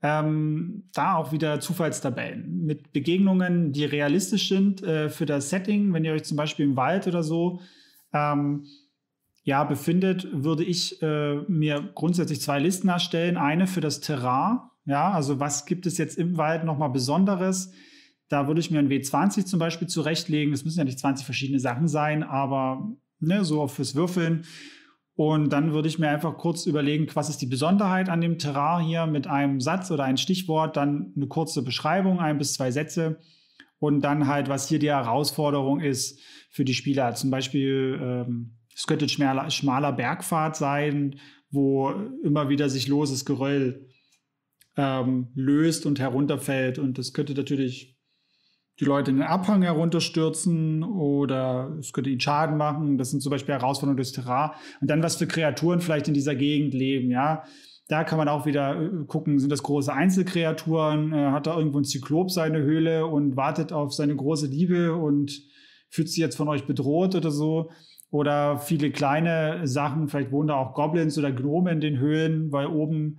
Ähm, da auch wieder Zufallstabellen mit Begegnungen, die realistisch sind äh, für das Setting. Wenn ihr euch zum Beispiel im Wald oder so ähm, ja, befindet, würde ich äh, mir grundsätzlich zwei Listen erstellen. Eine für das Terrain, ja, also was gibt es jetzt im Wald nochmal Besonderes? Da würde ich mir ein W20 zum Beispiel zurechtlegen. Es müssen ja nicht 20 verschiedene Sachen sein, aber ne, so fürs Würfeln. Und dann würde ich mir einfach kurz überlegen, was ist die Besonderheit an dem Terrain hier mit einem Satz oder einem Stichwort, dann eine kurze Beschreibung, ein bis zwei Sätze und dann halt, was hier die Herausforderung ist für die Spieler. Zum Beispiel, ähm, es könnte schmaler, schmaler Bergpfad sein, wo immer wieder sich loses Geröll ähm, löst und herunterfällt. Und das könnte natürlich die Leute in den Abhang herunterstürzen oder es könnte ihnen Schaden machen. Das sind zum Beispiel Herausforderungen durchs Terrain. Und dann, was für Kreaturen vielleicht in dieser Gegend leben, ja. Da kann man auch wieder äh, gucken, sind das große Einzelkreaturen? Äh, hat da irgendwo ein Zyklop seine Höhle und wartet auf seine große Liebe und fühlt sich jetzt von euch bedroht oder so? Oder viele kleine Sachen, vielleicht wohnen da auch Goblins oder Gnome in den Höhlen, weil oben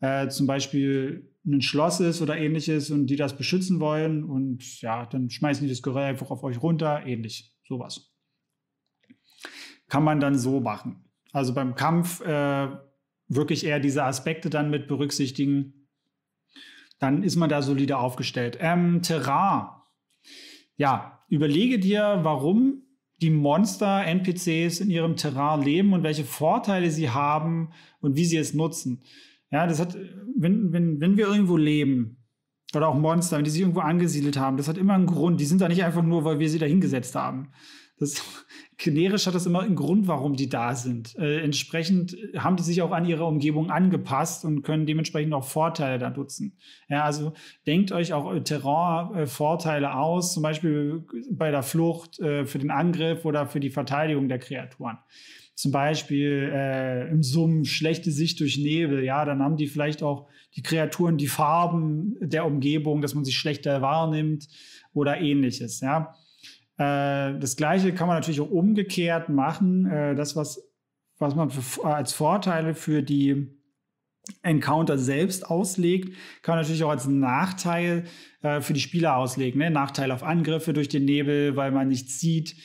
äh, zum Beispiel ein Schloss ist oder ähnliches und die das beschützen wollen und ja, dann schmeißen die das Geröll einfach auf euch runter, ähnlich, sowas. Kann man dann so machen. Also beim Kampf äh, wirklich eher diese Aspekte dann mit berücksichtigen. Dann ist man da solide aufgestellt. Ähm, Terrain. Ja, überlege dir, warum die Monster, NPCs in ihrem Terrain leben und welche Vorteile sie haben und wie sie es nutzen. Ja, das hat, wenn, wenn, wenn wir irgendwo leben, oder auch Monster, wenn die sich irgendwo angesiedelt haben, das hat immer einen Grund. Die sind da nicht einfach nur, weil wir sie da hingesetzt haben. Das, generisch hat das immer einen Grund, warum die da sind. Äh, entsprechend haben die sich auch an ihre Umgebung angepasst und können dementsprechend auch Vorteile da nutzen. Ja, also denkt euch auch Terrain-Vorteile aus, zum Beispiel bei der Flucht, äh, für den Angriff oder für die Verteidigung der Kreaturen zum Beispiel äh, im Summen schlechte Sicht durch Nebel, ja, dann haben die vielleicht auch die Kreaturen die Farben der Umgebung, dass man sie schlechter wahrnimmt oder ähnliches, ja. Äh, das gleiche kann man natürlich auch umgekehrt machen. Äh, das, was, was man für, als Vorteile für die Encounter selbst auslegt, kann man natürlich auch als Nachteil äh, für die Spieler auslegen. Ne? Nachteil auf Angriffe durch den Nebel, weil man nichts sieht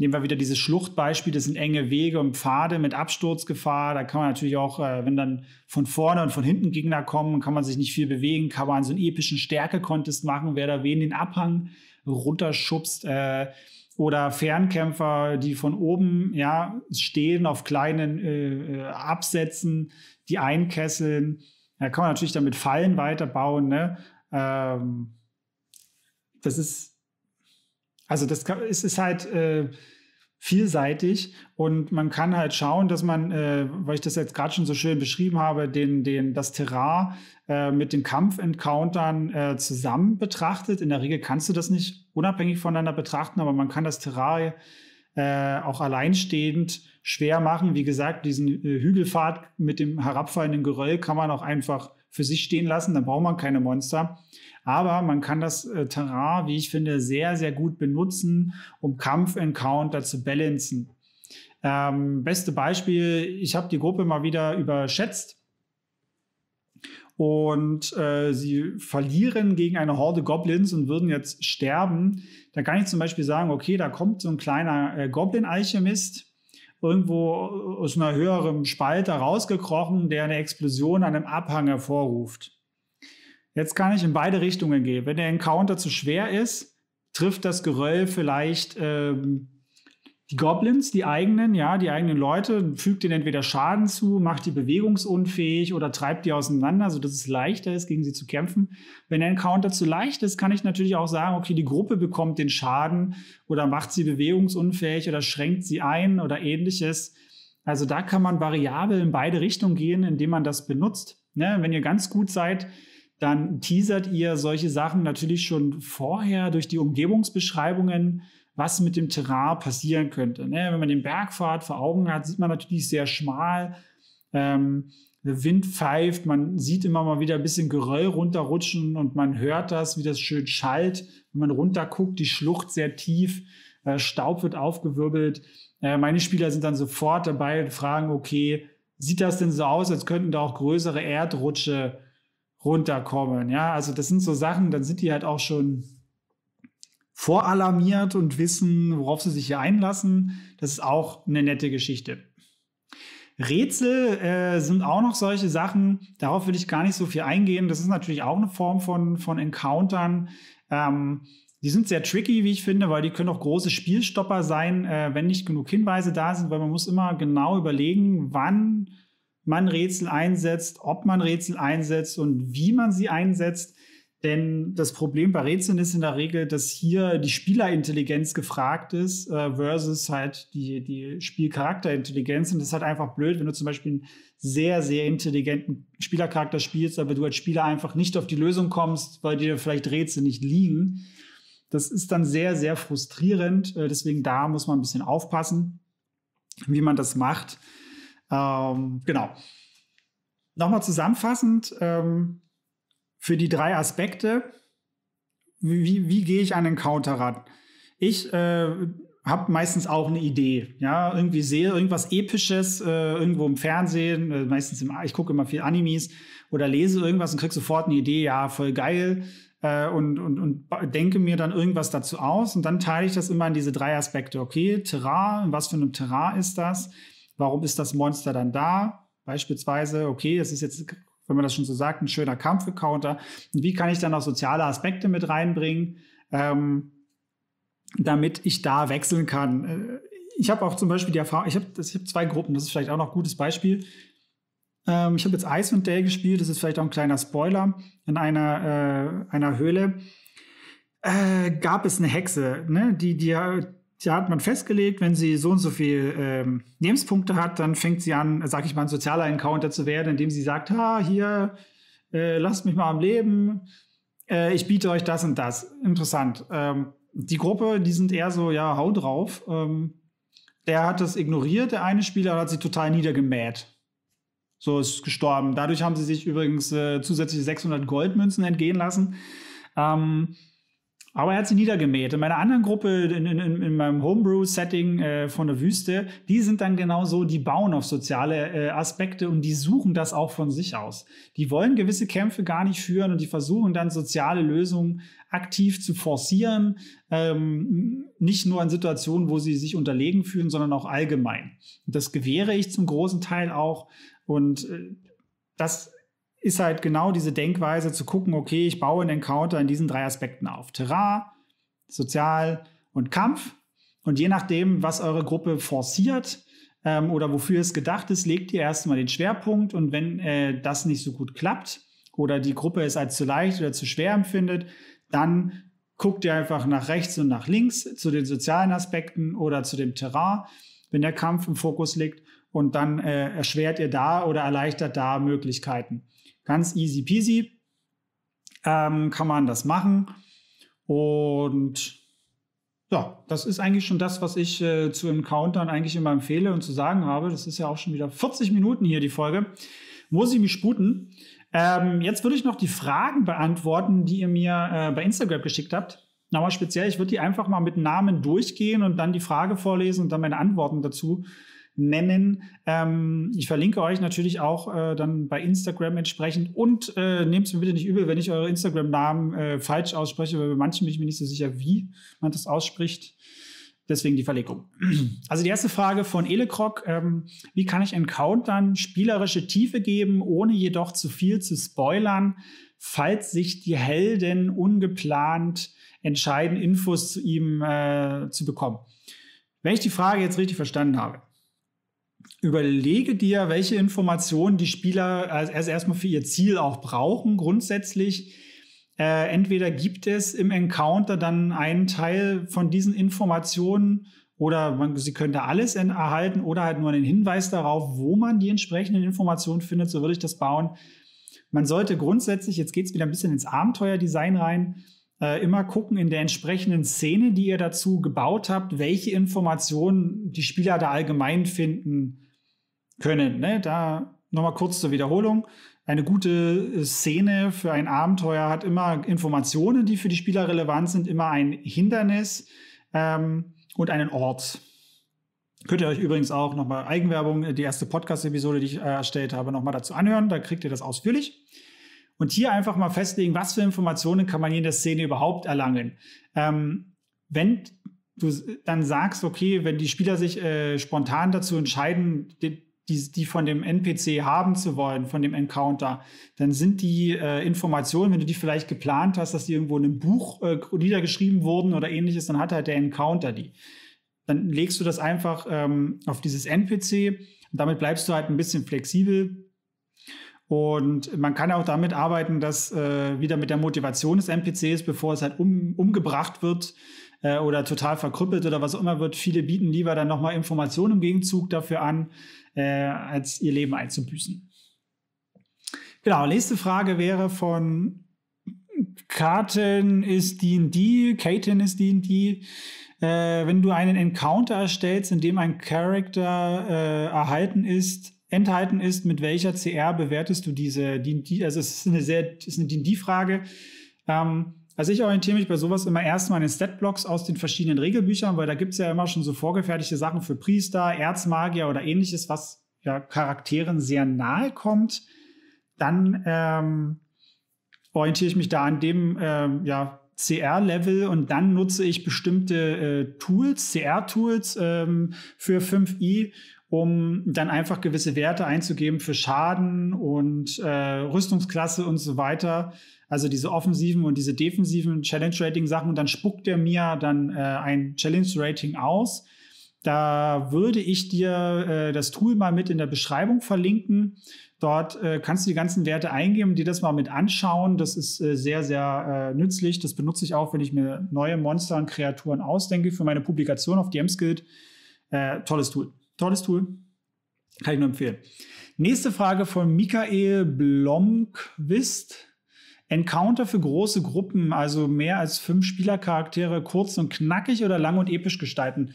Nehmen wir wieder dieses Schluchtbeispiel, das sind enge Wege und Pfade mit Absturzgefahr. Da kann man natürlich auch, äh, wenn dann von vorne und von hinten Gegner kommen, kann man sich nicht viel bewegen, kann man so einen epischen Stärke-Contest machen, wer da wen den Abhang runterschubst. Äh, oder Fernkämpfer, die von oben ja, stehen auf kleinen äh, äh Absätzen, die einkesseln. Da kann man natürlich damit Fallen weiterbauen. Ne? Ähm, das ist also das kann, es ist halt äh, vielseitig und man kann halt schauen, dass man, äh, weil ich das jetzt gerade schon so schön beschrieben habe, den, den, das Terrain äh, mit den Kampf-Encountern äh, zusammen betrachtet. In der Regel kannst du das nicht unabhängig voneinander betrachten, aber man kann das Terrain äh, auch alleinstehend schwer machen. Wie gesagt, diesen äh, Hügelpfad mit dem herabfallenden Geröll kann man auch einfach für sich stehen lassen, dann braucht man keine Monster. Aber man kann das äh, Terrain, wie ich finde, sehr, sehr gut benutzen, um Kampf-Encounter zu balancen. Ähm, beste Beispiel, ich habe die Gruppe mal wieder überschätzt und äh, sie verlieren gegen eine Horde Goblins und würden jetzt sterben, Da kann ich zum Beispiel sagen, okay, da kommt so ein kleiner äh, Goblin-Alchemist irgendwo aus einer höheren Spalte rausgekrochen, der eine Explosion an einem Abhang hervorruft. Jetzt kann ich in beide Richtungen gehen. Wenn der Encounter zu schwer ist, trifft das Geröll vielleicht ähm, die Goblins, die eigenen, ja, die eigenen Leute, fügt ihnen entweder Schaden zu, macht die bewegungsunfähig oder treibt die auseinander, sodass es leichter ist, gegen sie zu kämpfen. Wenn ein Counter zu leicht ist, kann ich natürlich auch sagen, okay, die Gruppe bekommt den Schaden oder macht sie bewegungsunfähig oder schränkt sie ein oder ähnliches. Also da kann man variabel in beide Richtungen gehen, indem man das benutzt. Ne? Wenn ihr ganz gut seid, dann teasert ihr solche Sachen natürlich schon vorher durch die Umgebungsbeschreibungen was mit dem Terrain passieren könnte. Ne? Wenn man den Bergpfad vor Augen hat, sieht man natürlich sehr schmal. Ähm, der Wind pfeift, man sieht immer mal wieder ein bisschen Geröll runterrutschen und man hört das, wie das schön schallt. Wenn man runterguckt, die Schlucht sehr tief, äh, Staub wird aufgewirbelt. Äh, meine Spieler sind dann sofort dabei und fragen, okay, sieht das denn so aus, als könnten da auch größere Erdrutsche runterkommen? Ja, also das sind so Sachen, dann sind die halt auch schon voralarmiert und wissen, worauf sie sich hier einlassen. Das ist auch eine nette Geschichte. Rätsel äh, sind auch noch solche Sachen, darauf will ich gar nicht so viel eingehen. Das ist natürlich auch eine Form von, von Encountern. Ähm, die sind sehr tricky, wie ich finde, weil die können auch große Spielstopper sein, äh, wenn nicht genug Hinweise da sind, weil man muss immer genau überlegen, wann man Rätsel einsetzt, ob man Rätsel einsetzt und wie man sie einsetzt. Denn das Problem bei Rätseln ist in der Regel, dass hier die Spielerintelligenz gefragt ist äh, versus halt die, die Spielcharakterintelligenz. Und das ist halt einfach blöd, wenn du zum Beispiel einen sehr, sehr intelligenten Spielercharakter spielst, aber du als Spieler einfach nicht auf die Lösung kommst, weil dir vielleicht Rätsel nicht liegen. Das ist dann sehr, sehr frustrierend. Äh, deswegen da muss man ein bisschen aufpassen, wie man das macht. Ähm, genau. Nochmal zusammenfassend. Ähm, für die drei Aspekte, wie, wie gehe ich an den Counter ran? Ich äh, habe meistens auch eine Idee. Ja, irgendwie sehe irgendwas Episches äh, irgendwo im Fernsehen, äh, meistens im, ich gucke immer viel Animes oder lese irgendwas und kriege sofort eine Idee, ja, voll geil. Äh, und, und, und denke mir dann irgendwas dazu aus und dann teile ich das immer in diese drei Aspekte. Okay, Terrain, was für ein Terrain ist das? Warum ist das Monster dann da? Beispielsweise, okay, es ist jetzt wenn man das schon so sagt, ein schöner Kampf-Counter. Und wie kann ich dann auch soziale Aspekte mit reinbringen, ähm, damit ich da wechseln kann? Äh, ich habe auch zum Beispiel die Erfahrung, ich habe hab zwei Gruppen, das ist vielleicht auch noch ein gutes Beispiel. Ähm, ich habe jetzt Icewind Dale gespielt, das ist vielleicht auch ein kleiner Spoiler, in einer, äh, einer Höhle. Äh, gab es eine Hexe, ne? die dir ja, hat man festgelegt, wenn sie so und so viel ähm, Lebenspunkte hat, dann fängt sie an, sag ich mal, ein sozialer Encounter zu werden, indem sie sagt, ha, hier, äh, lasst mich mal am Leben, äh, ich biete euch das und das. Interessant. Ähm, die Gruppe, die sind eher so, ja, hau drauf. Ähm, der hat das ignoriert, der eine Spieler und hat sie total niedergemäht. So ist gestorben. Dadurch haben sie sich übrigens äh, zusätzliche 600 Goldmünzen entgehen lassen. Ähm, aber er hat sie niedergemäht. In meiner anderen Gruppe, in, in, in meinem Homebrew-Setting äh, von der Wüste, die sind dann genau so, die bauen auf soziale äh, Aspekte und die suchen das auch von sich aus. Die wollen gewisse Kämpfe gar nicht führen und die versuchen dann soziale Lösungen aktiv zu forcieren, ähm, nicht nur in Situationen, wo sie sich unterlegen fühlen, sondern auch allgemein. Und das gewähre ich zum großen Teil auch. Und äh, das ist halt genau diese Denkweise zu gucken, okay, ich baue einen Encounter in diesen drei Aspekten auf. Terrain, Sozial und Kampf. Und je nachdem, was eure Gruppe forciert ähm, oder wofür es gedacht ist, legt ihr erstmal den Schwerpunkt. Und wenn äh, das nicht so gut klappt oder die Gruppe es als zu leicht oder zu schwer empfindet, dann guckt ihr einfach nach rechts und nach links zu den sozialen Aspekten oder zu dem Terrain, wenn der Kampf im Fokus liegt. Und dann äh, erschwert ihr da oder erleichtert da Möglichkeiten. Ganz easy peasy ähm, kann man das machen. Und ja, das ist eigentlich schon das, was ich äh, zu Encountern eigentlich immer empfehle und zu sagen habe. Das ist ja auch schon wieder 40 Minuten hier die Folge. Muss ich mich sputen? Ähm, jetzt würde ich noch die Fragen beantworten, die ihr mir äh, bei Instagram geschickt habt. Nochmal speziell, ich würde die einfach mal mit Namen durchgehen und dann die Frage vorlesen und dann meine Antworten dazu nennen. Ähm, ich verlinke euch natürlich auch äh, dann bei Instagram entsprechend und äh, nehmt es mir bitte nicht übel, wenn ich eure Instagram-Namen äh, falsch ausspreche, weil bei manchen bin ich mir nicht so sicher, wie man das ausspricht. Deswegen die Verlegung. Also die erste Frage von Elekrog. Ähm, wie kann ich Encountern spielerische Tiefe geben, ohne jedoch zu viel zu spoilern, falls sich die Helden ungeplant entscheiden, Infos zu ihm äh, zu bekommen? Wenn ich die Frage jetzt richtig verstanden habe, überlege dir, welche Informationen die Spieler also erstmal für ihr Ziel auch brauchen. Grundsätzlich äh, entweder gibt es im Encounter dann einen Teil von diesen Informationen oder man, sie können da alles in, erhalten oder halt nur einen Hinweis darauf, wo man die entsprechenden Informationen findet. So würde ich das bauen. Man sollte grundsätzlich, jetzt geht es wieder ein bisschen ins Abenteuerdesign rein, äh, immer gucken in der entsprechenden Szene, die ihr dazu gebaut habt, welche Informationen die Spieler da allgemein finden können. Ne? Da nochmal kurz zur Wiederholung. Eine gute äh, Szene für ein Abenteuer hat immer Informationen, die für die Spieler relevant sind, immer ein Hindernis ähm, und einen Ort. Könnt ihr euch übrigens auch nochmal Eigenwerbung, äh, die erste Podcast-Episode, die ich äh, erstellt habe, nochmal dazu anhören. Da kriegt ihr das ausführlich. Und hier einfach mal festlegen, was für Informationen kann man hier in der Szene überhaupt erlangen. Ähm, wenn du dann sagst, okay, wenn die Spieler sich äh, spontan dazu entscheiden, den, die, die von dem NPC haben zu wollen, von dem Encounter, dann sind die äh, Informationen, wenn du die vielleicht geplant hast, dass die irgendwo in einem Buch äh, niedergeschrieben wurden oder ähnliches, dann hat halt der Encounter die. Dann legst du das einfach ähm, auf dieses NPC und damit bleibst du halt ein bisschen flexibel. Und man kann auch damit arbeiten, dass äh, wieder mit der Motivation des NPCs, bevor es halt um, umgebracht wird, äh, oder total verkrüppelt oder was auch immer wird. Viele bieten lieber dann nochmal Informationen im Gegenzug dafür an, äh, als ihr Leben einzubüßen. Genau, nächste Frage wäre von Karten ist D&D, Katen ist D&D. Äh, wenn du einen Encounter erstellst, in dem ein Character äh, erhalten ist, enthalten ist, mit welcher CR bewertest du diese D&D? Also es ist eine sehr, ist eine D&D-Frage. Ähm, also ich orientiere mich bei sowas immer erstmal in den Statblocks aus den verschiedenen Regelbüchern, weil da gibt es ja immer schon so vorgefertigte Sachen für Priester, Erzmagier oder ähnliches, was ja, Charakteren sehr nahe kommt. Dann ähm, orientiere ich mich da an dem ähm, ja, CR-Level und dann nutze ich bestimmte äh, Tools, CR-Tools ähm, für 5i, um dann einfach gewisse Werte einzugeben für Schaden und äh, Rüstungsklasse und so weiter. Also diese offensiven und diese defensiven Challenge Rating Sachen. Und dann spuckt er mir dann äh, ein Challenge Rating aus. Da würde ich dir äh, das Tool mal mit in der Beschreibung verlinken. Dort äh, kannst du die ganzen Werte eingeben, dir das mal mit anschauen. Das ist äh, sehr, sehr äh, nützlich. Das benutze ich auch, wenn ich mir neue Monster und Kreaturen ausdenke für meine Publikation auf DMSkild. Äh, tolles Tool. Tolles Tool. Kann ich nur empfehlen. Nächste Frage von Michael Blomqvist. Encounter für große Gruppen, also mehr als fünf Spielercharaktere, kurz und knackig oder lang und episch gestalten?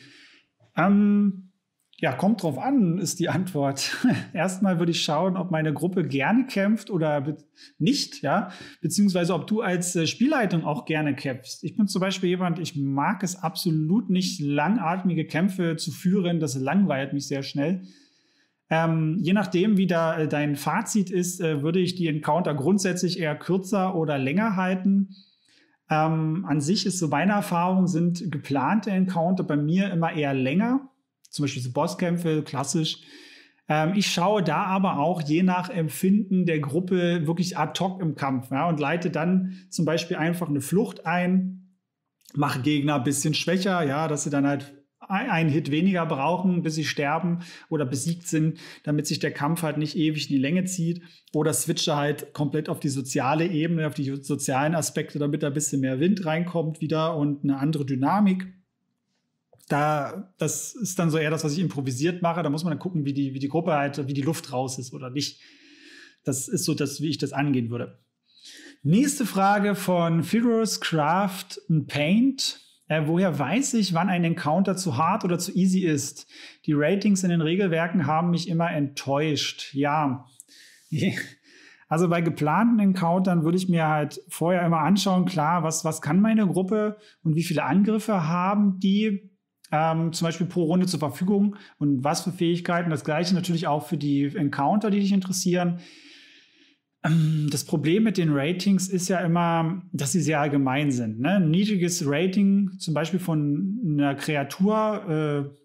Ähm, ja, kommt drauf an, ist die Antwort. Erstmal würde ich schauen, ob meine Gruppe gerne kämpft oder nicht, ja, beziehungsweise ob du als äh, Spielleitung auch gerne kämpfst. Ich bin zum Beispiel jemand, ich mag es absolut nicht, langatmige Kämpfe zu führen. Das langweilt mich sehr schnell. Ähm, je nachdem, wie da äh, dein Fazit ist, äh, würde ich die Encounter grundsätzlich eher kürzer oder länger halten. Ähm, an sich ist so meine Erfahrung, sind geplante Encounter bei mir immer eher länger. Zum Beispiel so Bosskämpfe, klassisch. Ähm, ich schaue da aber auch je nach Empfinden der Gruppe wirklich ad hoc im Kampf ja, und leite dann zum Beispiel einfach eine Flucht ein, mache Gegner ein bisschen schwächer, ja, dass sie dann halt einen Hit weniger brauchen, bis sie sterben oder besiegt sind, damit sich der Kampf halt nicht ewig in die Länge zieht. Oder switche halt komplett auf die soziale Ebene, auf die sozialen Aspekte, damit da ein bisschen mehr Wind reinkommt wieder und eine andere Dynamik. Da, das ist dann so eher das, was ich improvisiert mache. Da muss man dann gucken, wie die, wie die Gruppe halt, wie die Luft raus ist oder nicht. Das ist so das, wie ich das angehen würde. Nächste Frage von Figures, Craft und Paint. Äh, woher weiß ich, wann ein Encounter zu hart oder zu easy ist? Die Ratings in den Regelwerken haben mich immer enttäuscht. Ja. Also bei geplanten Encountern würde ich mir halt vorher immer anschauen, klar, was, was kann meine Gruppe und wie viele Angriffe haben die ähm, zum Beispiel pro Runde zur Verfügung und was für Fähigkeiten. Das gleiche natürlich auch für die Encounter, die dich interessieren. Ähm, das Problem mit den Ratings ist ja immer, dass sie sehr allgemein sind. Ne? Ein niedriges Rating zum Beispiel von einer Kreatur, äh,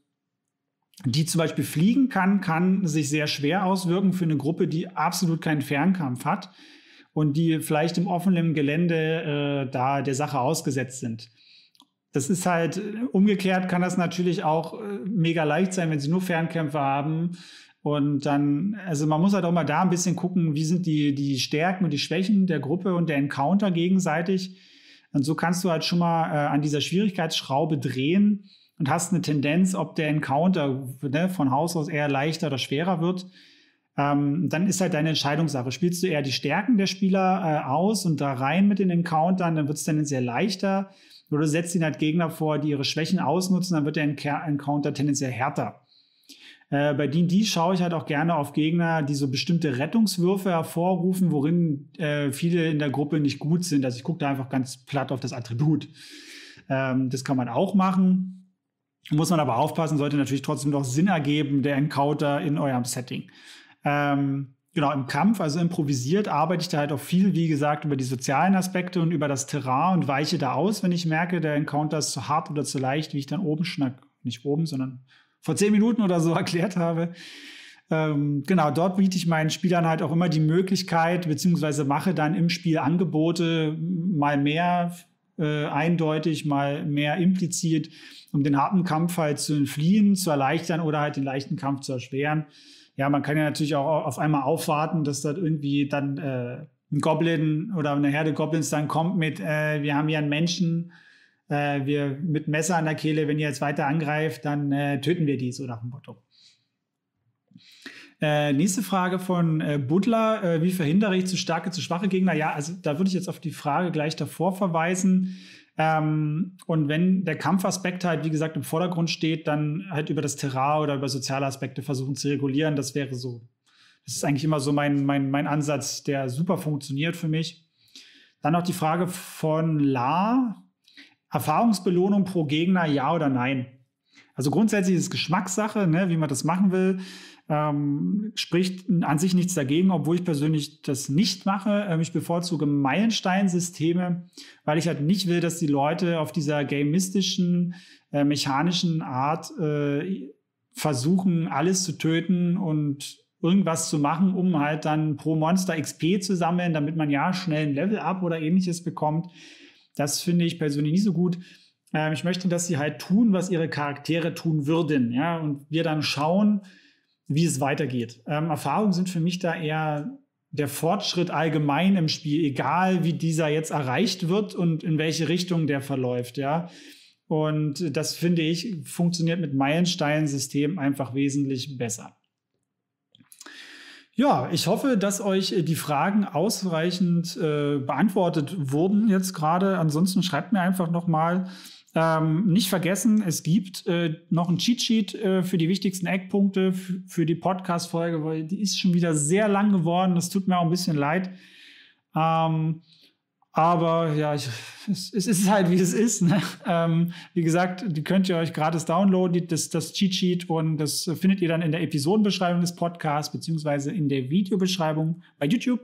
die zum Beispiel fliegen kann, kann sich sehr schwer auswirken für eine Gruppe, die absolut keinen Fernkampf hat und die vielleicht im offenen Gelände äh, da der Sache ausgesetzt sind. Das ist halt umgekehrt, kann das natürlich auch äh, mega leicht sein, wenn sie nur Fernkämpfe haben und dann, also man muss halt auch mal da ein bisschen gucken, wie sind die, die Stärken und die Schwächen der Gruppe und der Encounter gegenseitig. Und so kannst du halt schon mal äh, an dieser Schwierigkeitsschraube drehen und hast eine Tendenz, ob der Encounter ne, von Haus aus eher leichter oder schwerer wird. Ähm, dann ist halt deine Entscheidungssache. Spielst du eher die Stärken der Spieler äh, aus und da rein mit den Encountern, dann wird es tendenziell leichter. Oder du setzt ihnen halt Gegner vor, die ihre Schwächen ausnutzen, dann wird der Encounter tendenziell härter. Äh, bei D&D schaue ich halt auch gerne auf Gegner, die so bestimmte Rettungswürfe hervorrufen, worin äh, viele in der Gruppe nicht gut sind. Also ich gucke da einfach ganz platt auf das Attribut. Ähm, das kann man auch machen. Muss man aber aufpassen, sollte natürlich trotzdem noch Sinn ergeben, der Encounter in eurem Setting. Ähm, genau, im Kampf, also improvisiert, arbeite ich da halt auch viel, wie gesagt, über die sozialen Aspekte und über das Terrain und weiche da aus, wenn ich merke, der Encounter ist zu hart oder zu leicht, wie ich dann oben schnack, nicht oben, sondern vor zehn Minuten oder so erklärt habe. Ähm, genau, dort biete ich meinen Spielern halt auch immer die Möglichkeit, beziehungsweise mache dann im Spiel Angebote, mal mehr äh, eindeutig, mal mehr implizit, um den harten Kampf halt zu entfliehen, zu erleichtern oder halt den leichten Kampf zu erschweren. Ja, man kann ja natürlich auch auf einmal aufwarten, dass dort irgendwie dann äh, ein Goblin oder eine Herde Goblins dann kommt mit, äh, wir haben hier einen Menschen, äh, wir mit Messer an der Kehle, wenn ihr jetzt weiter angreift, dann äh, töten wir die, so nach dem Motto. Äh, nächste Frage von äh, Butler. Äh, wie verhindere ich zu starke, zu schwache Gegner? Ja, also da würde ich jetzt auf die Frage gleich davor verweisen. Ähm, und wenn der Kampfaspekt halt, wie gesagt, im Vordergrund steht, dann halt über das Terrain oder über soziale Aspekte versuchen zu regulieren. Das wäre so. Das ist eigentlich immer so mein, mein, mein Ansatz, der super funktioniert für mich. Dann noch die Frage von La. Erfahrungsbelohnung pro Gegner, ja oder nein? Also grundsätzlich ist es Geschmackssache, ne, wie man das machen will. Ähm, spricht an sich nichts dagegen, obwohl ich persönlich das nicht mache. Ähm, ich bevorzuge Meilensteinsysteme, weil ich halt nicht will, dass die Leute auf dieser gamistischen, äh, mechanischen Art äh, versuchen, alles zu töten und irgendwas zu machen, um halt dann pro Monster XP zu sammeln, damit man ja schnell ein Level up oder ähnliches bekommt. Das finde ich persönlich nie so gut. Ähm, ich möchte, dass sie halt tun, was ihre Charaktere tun würden. Ja? Und wir dann schauen, wie es weitergeht. Ähm, Erfahrungen sind für mich da eher der Fortschritt allgemein im Spiel, egal wie dieser jetzt erreicht wird und in welche Richtung der verläuft, ja. Und das finde ich funktioniert mit Meilensteinsystem einfach wesentlich besser. Ja, ich hoffe, dass euch äh, die Fragen ausreichend äh, beantwortet wurden jetzt gerade. Ansonsten schreibt mir einfach nochmal. Ähm, nicht vergessen, es gibt äh, noch ein Cheatsheet äh, für die wichtigsten Eckpunkte für die Podcast-Folge, weil die ist schon wieder sehr lang geworden. Das tut mir auch ein bisschen leid. Ähm, aber ja, ich, es, es, ist halt, wie es ist. Ne? Ähm, wie gesagt, die könnt ihr euch gratis downloaden, das, das Cheat Sheet. Und das findet ihr dann in der Episodenbeschreibung des Podcasts beziehungsweise in der Videobeschreibung bei YouTube.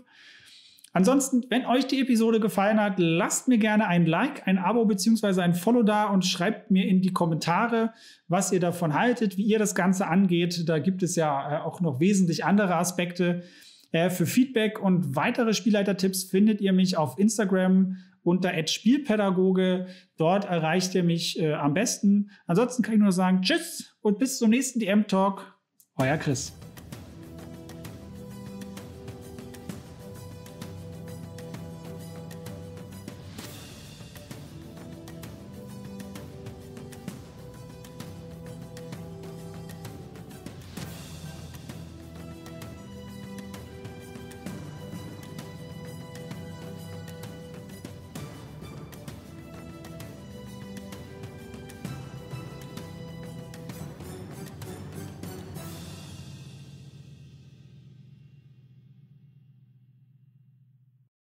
Ansonsten, wenn euch die Episode gefallen hat, lasst mir gerne ein Like, ein Abo beziehungsweise ein Follow da und schreibt mir in die Kommentare, was ihr davon haltet, wie ihr das Ganze angeht. Da gibt es ja äh, auch noch wesentlich andere Aspekte, äh, für Feedback und weitere Spielleitertipps findet ihr mich auf Instagram unter Spielpädagoge. Dort erreicht ihr mich äh, am besten. Ansonsten kann ich nur sagen, tschüss und bis zum nächsten DM-Talk. Euer Chris.